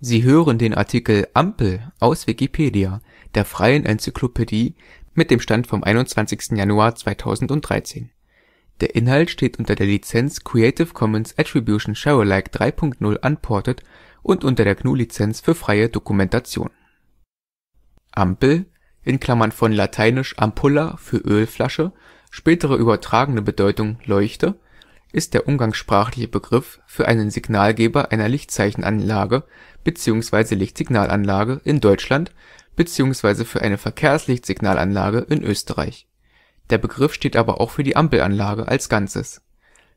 Sie hören den Artikel Ampel, aus Wikipedia, der freien Enzyklopädie. Mit dem Stand vom Der Inhalt steht unter der Lizenz Creative Commons Attribution Share Alike 3 Punkt 0 Unported und unter der GNU Lizenz für freie Dokumentation. Ampel (von lateinisch ampulla „ Ölflasche “; spätere übertragene Bedeutung Leuchte ist der umgangssprachliche Begriff für einen Signalgeber einer Lichtzeichenanlage bzw. Lichtsignalanlage in Deutschland bzw. für eine Verkehrslichtsignalanlage in Österreich. Der Begriff steht aber auch für die Ampelanlage als Ganzes.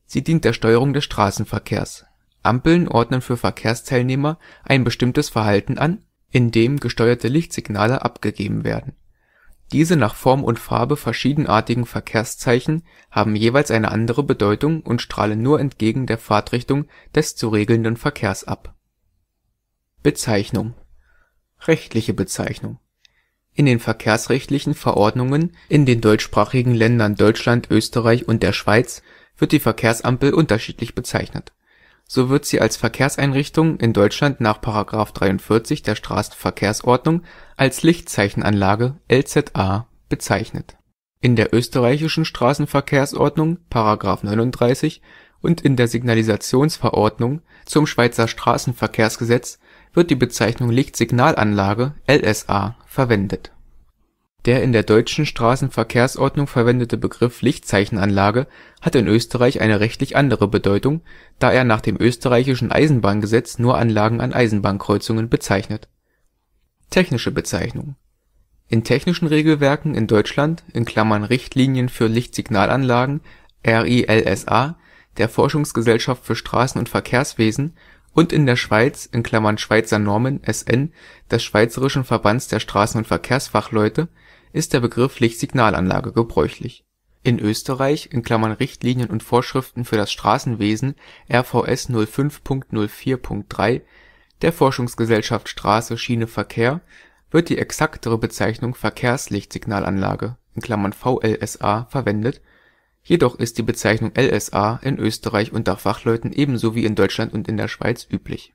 Sie dient der Steuerung des Straßenverkehrs. Ampeln ordnen für Verkehrsteilnehmer ein bestimmtes Verhalten an, in dem gesteuerte Lichtsignale abgegeben werden diese nach Form und Farbe verschiedenartigen Verkehrszeichen haben jeweils eine andere Bedeutung und strahlen nur entgegen der Fahrtrichtung des zu regelnden Verkehrs ab. Bezeichnung Rechtliche Bezeichnung In den verkehrsrechtlichen Verordnungen in den deutschsprachigen Ländern Deutschland, Österreich und der Schweiz wird die Verkehrsampel unterschiedlich bezeichnet so wird sie als Verkehrseinrichtung in Deutschland nach § 43 der Straßenverkehrsordnung als Lichtzeichenanlage (LZA) bezeichnet, in der österreichischen Straßenverkehrsordnung (§ 39) und in der Signalisationsverordnung zum Schweizer Strassenverkehrsgesetz wird die Bezeichnung Lichtsignalanlage (LSA) verwendet der in der deutschen Straßenverkehrsordnung verwendete Begriff Lichtzeichenanlage hat in Österreich eine rechtlich andere Bedeutung, da er nach dem österreichischen Eisenbahngesetz nur Anlagen an Eisenbahnkreuzungen bezeichnet. Technische Bezeichnung In technischen Regelwerken in Deutschland (Richtlinien für Lichtsignalanlagen (RiLSA) der Forschungsgesellschaft für Straßen und Verkehrswesen) und in der Schweiz (Schweizer Normen (SN) des Schweizerischen Verbands der Straßen und Verkehrsfachleute ist der Begriff Lichtsignalanlage gebräuchlich. In Österreich (Richtlinien und Vorschriften für das Straßenwesen (RVS 05.04.3) der Forschungsgesellschaft Straße, Schiene, Verkehr) wird die exaktere Bezeichnung Verkehrslichtsignalanlage (VLSA) verwendet, jedoch ist die Bezeichnung LSA in Österreich unter Fachleuten ebenso wie in Deutschland und in der Schweiz üblich.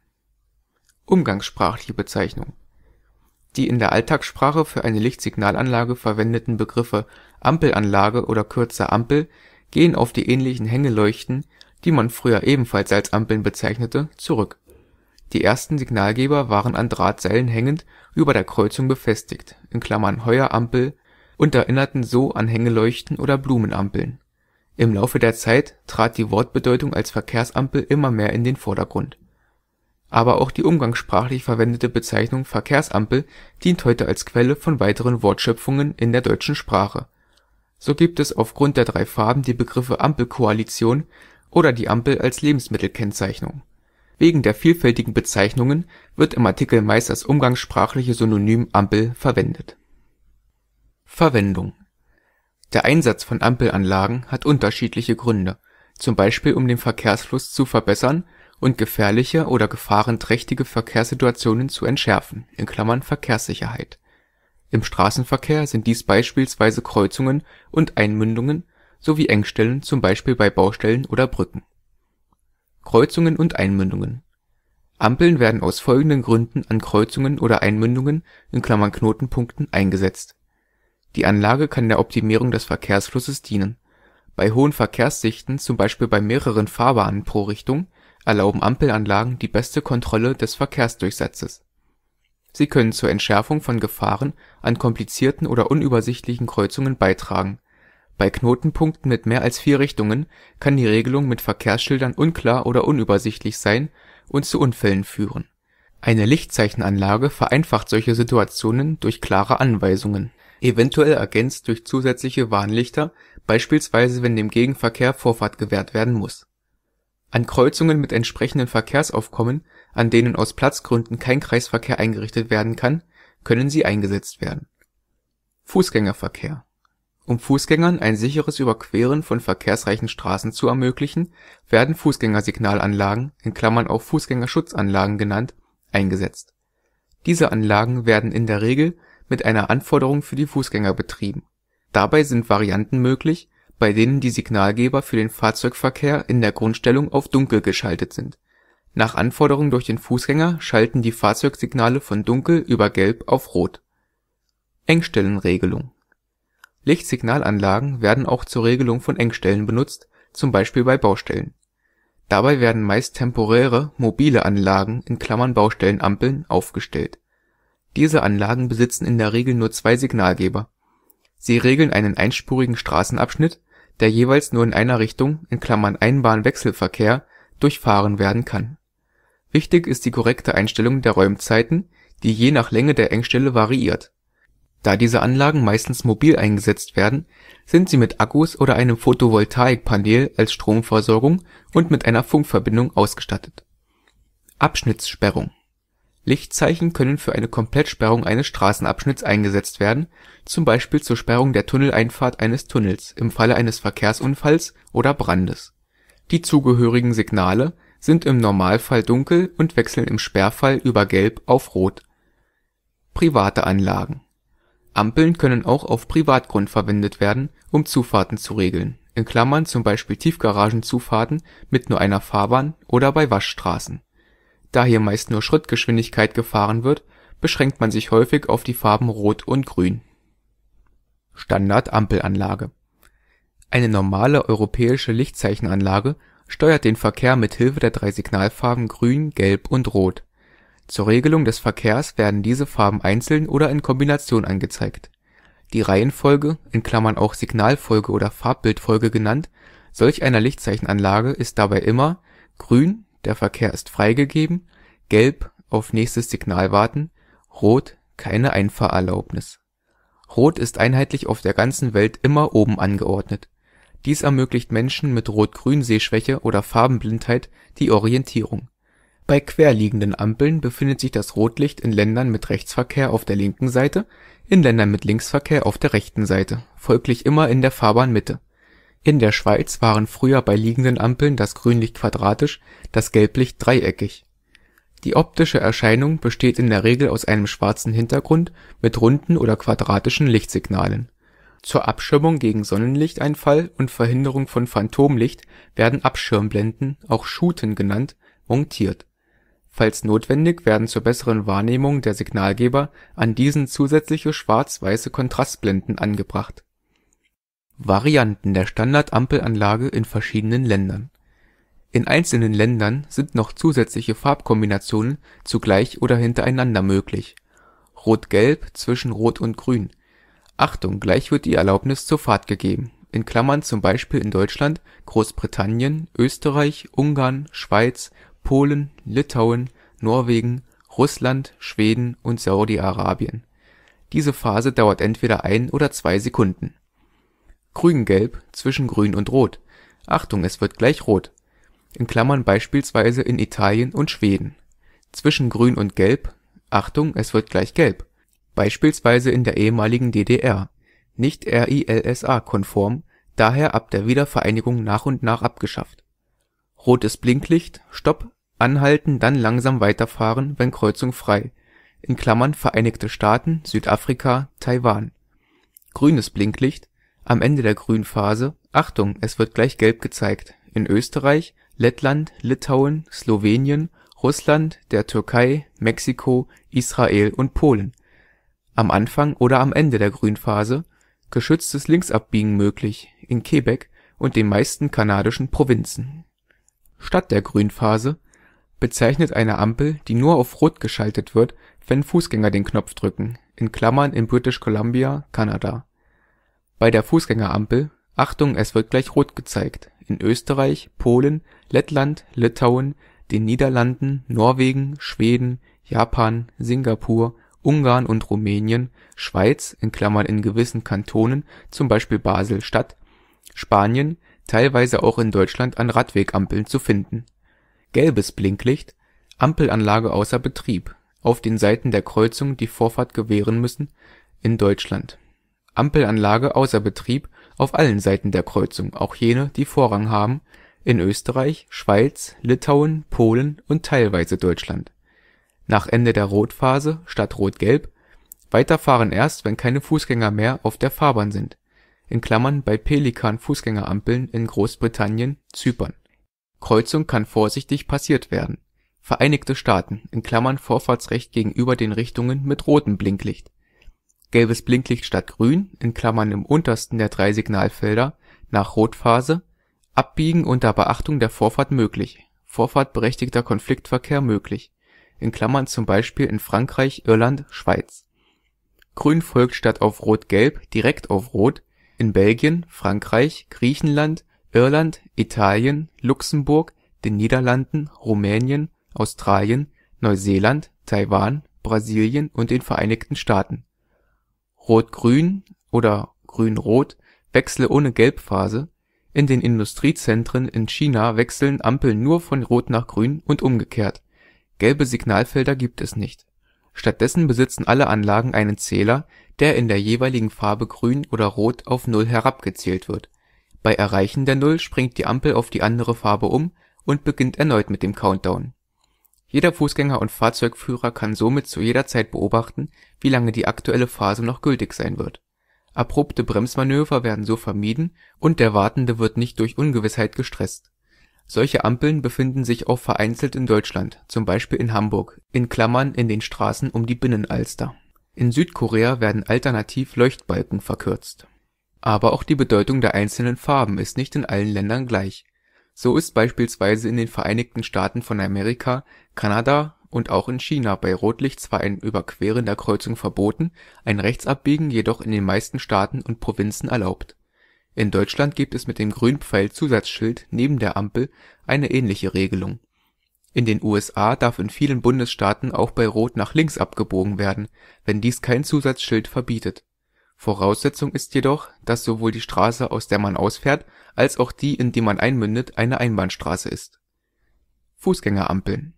Umgangssprachliche Bezeichnung die in der Alltagssprache für eine Lichtsignalanlage verwendeten Begriffe Ampelanlage oder kürzer Ampel gehen auf die ähnlichen Hängeleuchten, die man früher ebenfalls als Ampeln bezeichnete, zurück. Die ersten Signalgeber waren an Drahtseilen hängend über der Kreuzung befestigt (Heuerampel) und erinnerten so an Hängeleuchten oder Blumenampeln. Im Laufe der Zeit trat die Wortbedeutung als Verkehrsampel immer mehr in den Vordergrund aber auch die umgangssprachlich verwendete Bezeichnung Verkehrsampel dient heute als Quelle von weiteren Wortschöpfungen in der deutschen Sprache. So gibt es aufgrund der drei Farben die Begriffe Ampelkoalition oder die Ampel als Lebensmittelkennzeichnung. Wegen der vielfältigen Bezeichnungen wird im Artikel meist das umgangssprachliche Synonym Ampel verwendet. Verwendung: Der Einsatz von Ampelanlagen hat unterschiedliche Gründe, zum Beispiel um den Verkehrsfluss zu verbessern und gefährliche oder gefahrenträchtige Verkehrssituationen zu entschärfen (Verkehrssicherheit). Im Straßenverkehr sind dies beispielsweise Kreuzungen und Einmündungen sowie Engstellen z. B. bei Baustellen oder Brücken. Kreuzungen und Einmündungen: Ampeln werden aus folgenden Gründen an Kreuzungen oder Einmündungen (Knotenpunkten) eingesetzt: Die Anlage kann der Optimierung des Verkehrsflusses dienen. Bei hohen Verkehrsdichten, z. B. bei mehreren Fahrbahnen pro Richtung erlauben Ampelanlagen die beste Kontrolle des Verkehrsdurchsatzes. Sie können zur Entschärfung von Gefahren an komplizierten oder unübersichtlichen Kreuzungen beitragen. Bei Knotenpunkten mit mehr als vier Richtungen kann die Regelung mit Verkehrsschildern unklar oder unübersichtlich sein und zu Unfällen führen. Eine Lichtzeichenanlage vereinfacht solche Situationen durch klare Anweisungen, eventuell ergänzt durch zusätzliche Warnlichter, beispielsweise wenn dem Gegenverkehr Vorfahrt gewährt werden muss an Kreuzungen mit entsprechenden Verkehrsaufkommen, an denen aus Platzgründen kein Kreisverkehr eingerichtet werden kann, können sie eingesetzt werden. Fußgängerverkehr: Um Fußgängern ein sicheres Überqueren von verkehrsreichen Straßen zu ermöglichen, werden Fußgängersignalanlagen (auch Fußgängerschutzanlagen genannt) eingesetzt. Diese Anlagen werden in der Regel mit einer Anforderung für die Fußgänger betrieben. Dabei sind Varianten möglich bei denen die Signalgeber für den Fahrzeugverkehr in der Grundstellung auf Dunkel geschaltet sind. Nach Anforderung durch den Fußgänger schalten die Fahrzeugsignale von Dunkel über Gelb auf Rot. Engstellenregelung: Lichtsignalanlagen werden auch zur Regelung von Engstellen benutzt, zum Beispiel bei Baustellen. Dabei werden meist temporäre, mobile Anlagen (Baustellenampeln) aufgestellt. Diese Anlagen besitzen in der Regel nur zwei Signalgeber. Sie regeln einen einspurigen Straßenabschnitt der jeweils nur in einer Richtung (Einbahnwechselverkehr) durchfahren werden kann. Wichtig ist die korrekte Einstellung der Räumzeiten, die je nach Länge der Engstelle variiert. Da diese Anlagen meistens mobil eingesetzt werden, sind sie mit Akkus oder einem Photovoltaikpaneel als Stromversorgung und mit einer Funkverbindung ausgestattet. Abschnittssperrung Lichtzeichen können für eine Komplettsperrung eines Straßenabschnitts eingesetzt werden, zum Beispiel zur Sperrung der Tunneleinfahrt eines Tunnels im Falle eines Verkehrsunfalls oder Brandes. Die zugehörigen Signale sind im Normalfall dunkel und wechseln im Sperrfall über Gelb auf Rot. Private Anlagen: Ampeln können auch auf Privatgrund verwendet werden, um Zufahrten zu regeln (z. B. Tiefgaragenzufahrten mit nur einer Fahrbahn oder bei Waschstraßen da hier meist nur Schrittgeschwindigkeit gefahren wird, beschränkt man sich häufig auf die Farben Rot und Grün. Standard-Ampelanlage: Eine normale europäische Lichtzeichenanlage steuert den Verkehr mit Hilfe der drei Signalfarben Grün, Gelb und Rot. Zur Regelung des Verkehrs werden diese Farben einzeln oder in Kombination angezeigt. Die Reihenfolge in Klammern (auch Signalfolge oder Farbbildfolge genannt) solch einer Lichtzeichenanlage ist dabei immer: Grün der Verkehr ist freigegeben. Gelb: Auf nächstes Signal warten. Rot: Keine Einfahrerlaubnis. Rot ist einheitlich auf der ganzen Welt immer oben angeordnet. Dies ermöglicht Menschen mit Rot-Grün-Sehschwäche oder Farbenblindheit die Orientierung. Bei quer liegenden Ampeln befindet sich das Rotlicht in Ländern mit Rechtsverkehr auf der linken Seite, in Ländern mit Linksverkehr auf der rechten Seite, folglich immer in der Fahrbahnmitte in der Schweiz waren früher bei liegenden Ampeln das Grünlicht quadratisch, das Gelblicht dreieckig. Die optische Erscheinung besteht in der Regel aus einem schwarzen Hintergrund mit runden oder quadratischen Lichtsignalen. Zur Abschirmung gegen Sonnenlichteinfall und Verhinderung von Phantomlicht werden Abschirmblenden, auch Schuten genannt, montiert. Falls notwendig werden zur besseren Wahrnehmung der Signalgeber an diesen zusätzliche schwarz-weiße Kontrastblenden angebracht Varianten der Standardampelanlage in verschiedenen Ländern. In einzelnen Ländern sind noch zusätzliche Farbkombinationen zugleich oder hintereinander möglich: Rot-Gelb zwischen Rot und Grün. Achtung, gleich wird die Erlaubnis zur Fahrt gegeben (z. B. in Deutschland, Großbritannien, Österreich, Ungarn, Schweiz, Polen, Litauen, Norwegen, Russland, Schweden und Saudi-Arabien). Diese Phase dauert entweder ein oder zwei Sekunden Grün-Gelb zwischen Grün und Rot: Achtung, es wird gleich Rot! (beispielsweise in Italien und Schweden) zwischen Grün und Gelb: Achtung, es wird gleich Gelb! (beispielsweise in der ehemaligen DDR, nicht RiLSA-konform, daher ab der Wiedervereinigung nach und nach abgeschafft) rotes Blinklicht: Stopp, anhalten, dann langsam weiterfahren, wenn Kreuzung frei (Vereinigte Staaten, Südafrika, Taiwan) grünes Blinklicht am Ende der Grünphase (Achtung, es wird gleich gelb gezeigt) in Österreich, Lettland, Litauen, Slowenien, Russland, der Türkei, Mexiko, Israel und Polen. Am Anfang oder am Ende der Grünphase: geschütztes Linksabbiegen möglich in Quebec und den meisten kanadischen Provinzen. Statt der Grünphase: bezeichnet eine Ampel, die nur auf Rot geschaltet wird, wenn Fußgänger den Knopf drücken (in Klammern in British Columbia, Kanada bei der Fußgängerampel: Achtung, es wird gleich Rot gezeigt, in Österreich, Polen, Lettland, Litauen, den Niederlanden, Norwegen, Schweden, Japan, Singapur, Ungarn und Rumänien, Schweiz (in gewissen Kantonen, z. B. Basel-Stadt), Spanien, teilweise auch in Deutschland an Radwegampeln zu finden. Gelbes Blinklicht: Ampelanlage außer Betrieb, auf den Seiten der Kreuzung die Vorfahrt gewähren müssen, in Deutschland Ampelanlage außer Betrieb auf allen Seiten der Kreuzung, auch jene, die Vorrang haben, in Österreich, Schweiz, Litauen, Polen und teilweise Deutschland. Nach Ende der Rotphase statt Rot-Gelb: Weiterfahren erst, wenn keine Fußgänger mehr auf der Fahrbahn sind (bei Pelikan-Fußgängerampeln in Großbritannien, Zypern). Kreuzung kann vorsichtig passiert werden. Vereinigte Staaten (Vorfahrtsrecht gegenüber den Richtungen mit rotem Blinklicht gelbes Blinklicht statt grün (im untersten der drei Signalfelder, nach Rotphase), Abbiegen unter Beachtung der Vorfahrt möglich, vorfahrtberechtigter Konfliktverkehr möglich (z. B. in Frankreich, Irland, Schweiz) Grün folgt statt auf Rot-Gelb direkt auf Rot in Belgien, Frankreich, Griechenland, Irland, Italien, Luxemburg, den Niederlanden, Rumänien, Australien, Neuseeland, Taiwan, Brasilien und den Vereinigten Staaten Rot-Grün oder Grün-Rot: wechsle ohne Gelbphase, in den Industriezentren in China wechseln Ampeln nur von Rot nach Grün und umgekehrt, gelbe Signalfelder gibt es nicht. Stattdessen besitzen alle Anlagen einen Zähler, der in der jeweiligen Farbe Grün oder Rot auf Null herabgezählt wird. Bei Erreichen der Null springt die Ampel auf die andere Farbe um und beginnt erneut mit dem Countdown jeder Fußgänger und Fahrzeugführer kann somit zu jeder Zeit beobachten, wie lange die aktuelle Phase noch gültig sein wird. Abrupte Bremsmanöver werden so vermieden und der Wartende wird nicht durch Ungewissheit gestresst. Solche Ampeln befinden sich auch vereinzelt in Deutschland, zum Beispiel in Hamburg (in den Straßen um die Binnenalster). In Südkorea werden alternativ Leuchtbalken verkürzt. Aber auch die Bedeutung der einzelnen Farben ist nicht in allen Ländern gleich so ist beispielsweise in den Vereinigten Staaten von Amerika, Kanada und auch in China bei Rotlicht zwar ein Überqueren der Kreuzung verboten, ein Rechtsabbiegen jedoch in den meisten Staaten und Provinzen erlaubt. In Deutschland gibt es mit dem Grünpfeil-Zusatzschild neben der Ampel eine ähnliche Regelung. In den USA darf in vielen Bundesstaaten auch bei Rot nach links abgebogen werden, wenn dies kein Zusatzschild verbietet Voraussetzung ist jedoch, dass sowohl die Straße, aus der man ausfährt, als auch die, in die man einmündet, eine Einbahnstraße ist. Fußgängerampeln: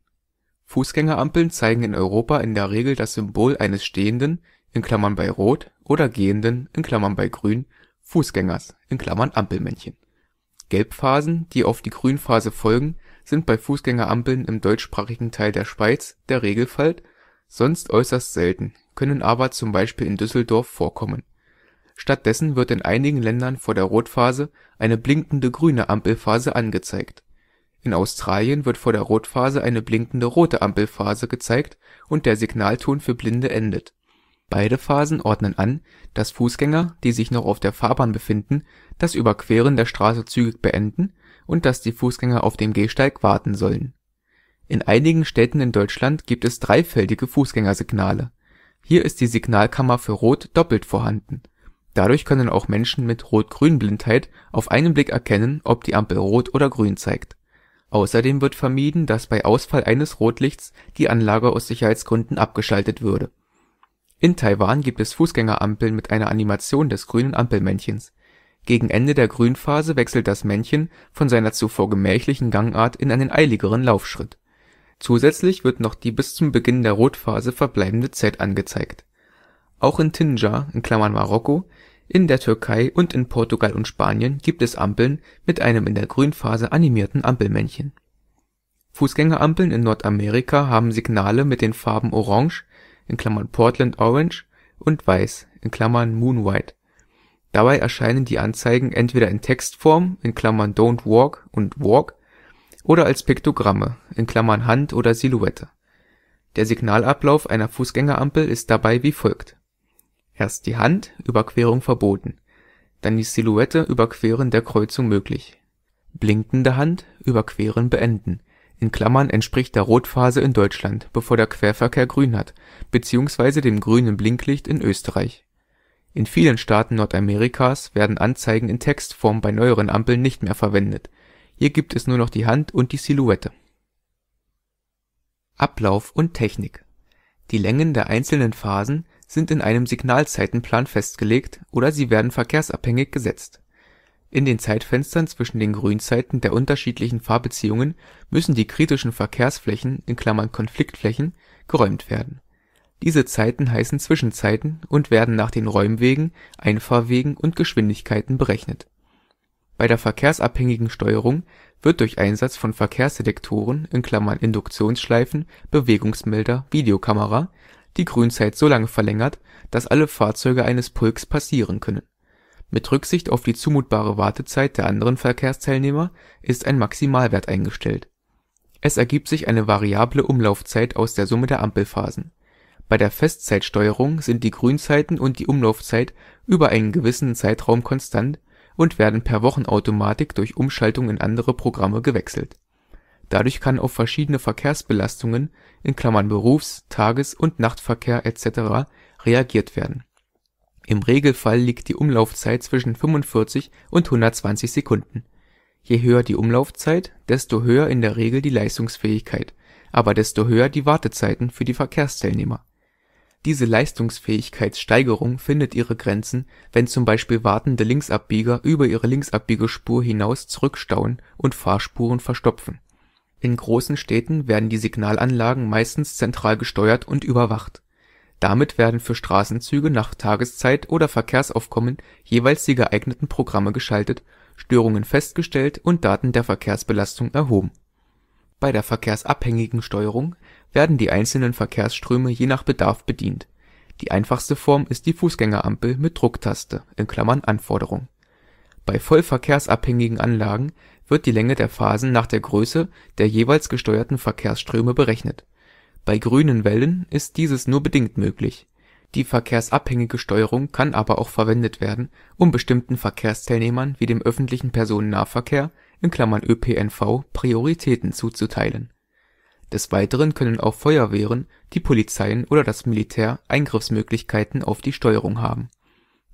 Fußgängerampeln zeigen in Europa in der Regel das Symbol eines stehenden (bei Rot) oder gehenden (bei Grün) Fußgängers (Ampelmännchen). Gelbphasen, die auf die Grünphase folgen, sind bei Fußgängerampeln im deutschsprachigen Teil der Schweiz der Regelfall sonst äußerst selten, können aber z. B. in Düsseldorf vorkommen. Stattdessen wird in einigen Ländern vor der Rotphase eine blinkende grüne Ampelphase angezeigt. In Australien wird vor der Rotphase eine blinkende rote Ampelphase gezeigt und der Signalton für Blinde endet. Beide Phasen ordnen an, dass Fußgänger, die sich noch auf der Fahrbahn befinden, das Überqueren der Straße zügig beenden und dass die Fußgänger auf dem Gehsteig warten sollen in einigen Städten in Deutschland gibt es dreifeldige Fußgängersignale. Hier ist die Signalkammer für Rot doppelt vorhanden. Dadurch können auch Menschen mit Rot-Grün-Blindheit auf einen Blick erkennen, ob die Ampel Rot oder Grün zeigt. Außerdem wird vermieden, dass bei Ausfall eines Rotlichts die Anlage aus Sicherheitsgründen abgeschaltet würde. In Taiwan gibt es Fußgängerampeln mit einer Animation des grünen Ampelmännchens. Gegen Ende der Grünphase wechselt das Männchen von seiner zuvor gemächlichen Gangart in einen eiligeren Laufschritt Zusätzlich wird noch die bis zum Beginn der Rotphase verbleibende Zeit angezeigt. Auch in Tinjar (Marokko), in der Türkei und in Portugal und Spanien gibt es Ampeln mit einem in der Grünphase animierten Ampelmännchen. Fußgängerampeln in Nordamerika haben Signale mit den Farben orange (Portland orange) und weiß (moon white). Dabei erscheinen die Anzeigen entweder in Textform (Don't Walk und Walk oder als Piktogramme (in Klammern (Hand oder Silhouette). Der Signalablauf einer Fußgängerampel ist dabei wie folgt: Erst die Hand (Überquerung verboten), dann die Silhouette (Überqueren der Kreuzung möglich). Blinkende Hand (Überqueren beenden) (in Klammern (entspricht der Rotphase in Deutschland, bevor der Querverkehr Grün hat, beziehungsweise dem grünen Blinklicht in Österreich). In vielen Staaten Nordamerikas werden Anzeigen in Textform bei neueren Ampeln nicht mehr verwendet hier gibt es nur noch die Hand und die Silhouette. Ablauf und Technik: Die Längen der einzelnen Phasen sind in einem Signalzeitenplan festgelegt oder sie werden verkehrsabhängig gesetzt. In den Zeitfenstern zwischen den Grünzeiten der unterschiedlichen Fahrbeziehungen müssen die kritischen Verkehrsflächen in Klammern (Konfliktflächen) geräumt werden. Diese Zeiten heißen Zwischenzeiten und werden nach den Räumwegen, Einfahrwegen und Geschwindigkeiten berechnet bei der verkehrsabhängigen Steuerung wird durch Einsatz von Verkehrsdetektoren (Induktionsschleifen, Bewegungsmelder, Videokamera) die Grünzeit so lange verlängert, dass alle Fahrzeuge eines Pulks passieren können. Mit Rücksicht auf die zumutbare Wartezeit der anderen Verkehrsteilnehmer ist ein Maximalwert eingestellt. Es ergibt sich eine variable Umlaufzeit aus der Summe der Ampelphasen. Bei der Festzeitsteuerung sind die Grünzeiten und die Umlaufzeit über einen gewissen Zeitraum konstant und werden per Wochenautomatik durch Umschaltung in andere Programme gewechselt. Dadurch kann auf verschiedene Verkehrsbelastungen (Berufs Tages und Nachtverkehr etc.) reagiert werden. Im Regelfall liegt die Umlaufzeit zwischen 45 und 120 Sekunden. Je höher die Umlaufzeit, desto höher in der Regel die Leistungsfähigkeit, aber desto höher die Wartezeiten für die Verkehrsteilnehmer diese Leistungsfähigkeitssteigerung findet ihre Grenzen, wenn zum Beispiel wartende Linksabbieger über ihre Linksabbiegespur hinaus zurückstauen und Fahrspuren verstopfen. In großen Städten werden die Signalanlagen meistens zentral gesteuert und überwacht. Damit werden für Straßenzüge nach Tageszeit oder Verkehrsaufkommen jeweils die geeigneten Programme geschaltet, Störungen festgestellt und Daten der Verkehrsbelastung erhoben. Bei der verkehrsabhängigen Steuerung werden die einzelnen Verkehrsströme je nach Bedarf bedient, die einfachste Form ist die Fußgängerampel mit Drucktaste (Anforderung). Bei voll verkehrsabhängigen Anlagen wird die Länge der Phasen nach der Größe der jeweils gesteuerten Verkehrsströme berechnet. Bei grünen Wellen ist dieses nur bedingt möglich. Die verkehrsabhängige Steuerung kann aber auch verwendet werden, um bestimmten Verkehrsteilnehmern wie dem öffentlichen Personennahverkehr (ÖPNV) Prioritäten zuzuteilen des Weiteren können auch Feuerwehren, die Polizeien oder das Militär Eingriffsmöglichkeiten auf die Steuerung haben.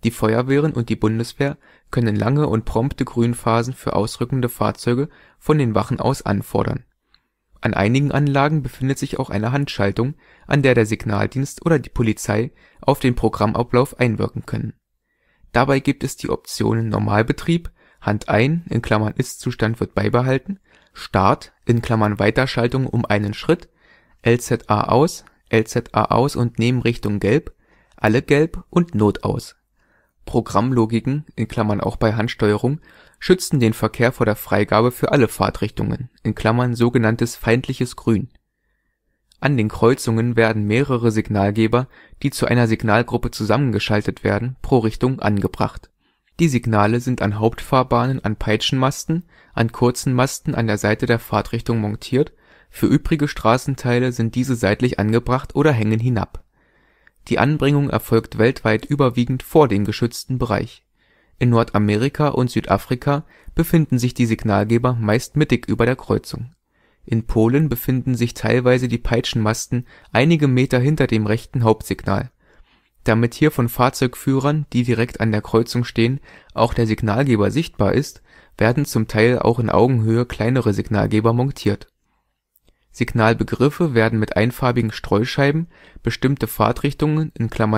Die Feuerwehren und die Bundeswehr können lange und prompte Grünphasen für ausrückende Fahrzeuge von den Wachen aus anfordern. An einigen Anlagen befindet sich auch eine Handschaltung, an der der Signaldienst oder die Polizei auf den Programmablauf einwirken können. Dabei gibt es die Optionen Normalbetrieb, Hand ein (Ist-Zustand wird beibehalten), Start (Weiterschaltung um einen Schritt, LZA aus, LZA aus und Nebenrichtung Gelb, alle Gelb und Not aus). Programmlogiken (auch bei Handsteuerung) schützen den Verkehr vor der Freigabe für alle Fahrtrichtungen (sogenanntes feindliches Grün). An den Kreuzungen werden mehrere Signalgeber, die zu einer Signalgruppe zusammengeschaltet werden, pro Richtung angebracht die Signale sind an Hauptfahrbahnen an Peitschenmasten, an kurzen Masten an der Seite der Fahrtrichtung montiert, für übrige Straßenteile sind diese seitlich angebracht oder hängen hinab. Die Anbringung erfolgt weltweit überwiegend vor dem geschützten Bereich. In Nordamerika und Südafrika befinden sich die Signalgeber meist mittig über der Kreuzung. In Polen befinden sich teilweise die Peitschenmasten einige Meter hinter dem rechten Hauptsignal damit hier von Fahrzeugführern, die direkt an der Kreuzung stehen, auch der Signalgeber sichtbar ist, werden zum Teil auch in Augenhöhe kleinere Signalgeber montiert. Signalbegriffe werden mit einfarbigen Streuscheiben, bestimmte Fahrtrichtungen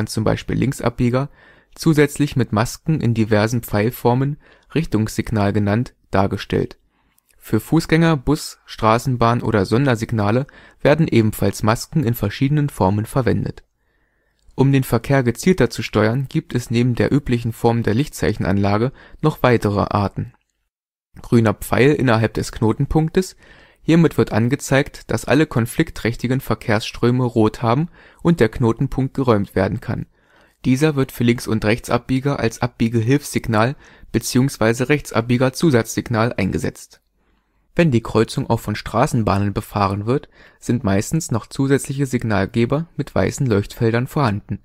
(zum Beispiel Linksabbieger) zusätzlich mit Masken in diversen Pfeilformen (Richtungssignal genannt) dargestellt. Für Fußgänger, Bus, Straßenbahn oder Sondersignale werden ebenfalls Masken in verschiedenen Formen verwendet um den Verkehr gezielter zu steuern, gibt es neben der üblichen Form der Lichtzeichenanlage noch weitere Arten: Grüner Pfeil innerhalb des Knotenpunktes: Hiermit wird angezeigt, dass alle konfliktträchtigen Verkehrsströme Rot haben und der Knotenpunkt geräumt werden kann. Dieser wird für Links und Rechtsabbieger als Abbiegehilfssignal bzw. Rechtsabbiegerzusatzsignal eingesetzt wenn die Kreuzung auch von Straßenbahnen befahren wird, sind meistens noch zusätzliche Signalgeber mit weißen Leuchtfeldern vorhanden.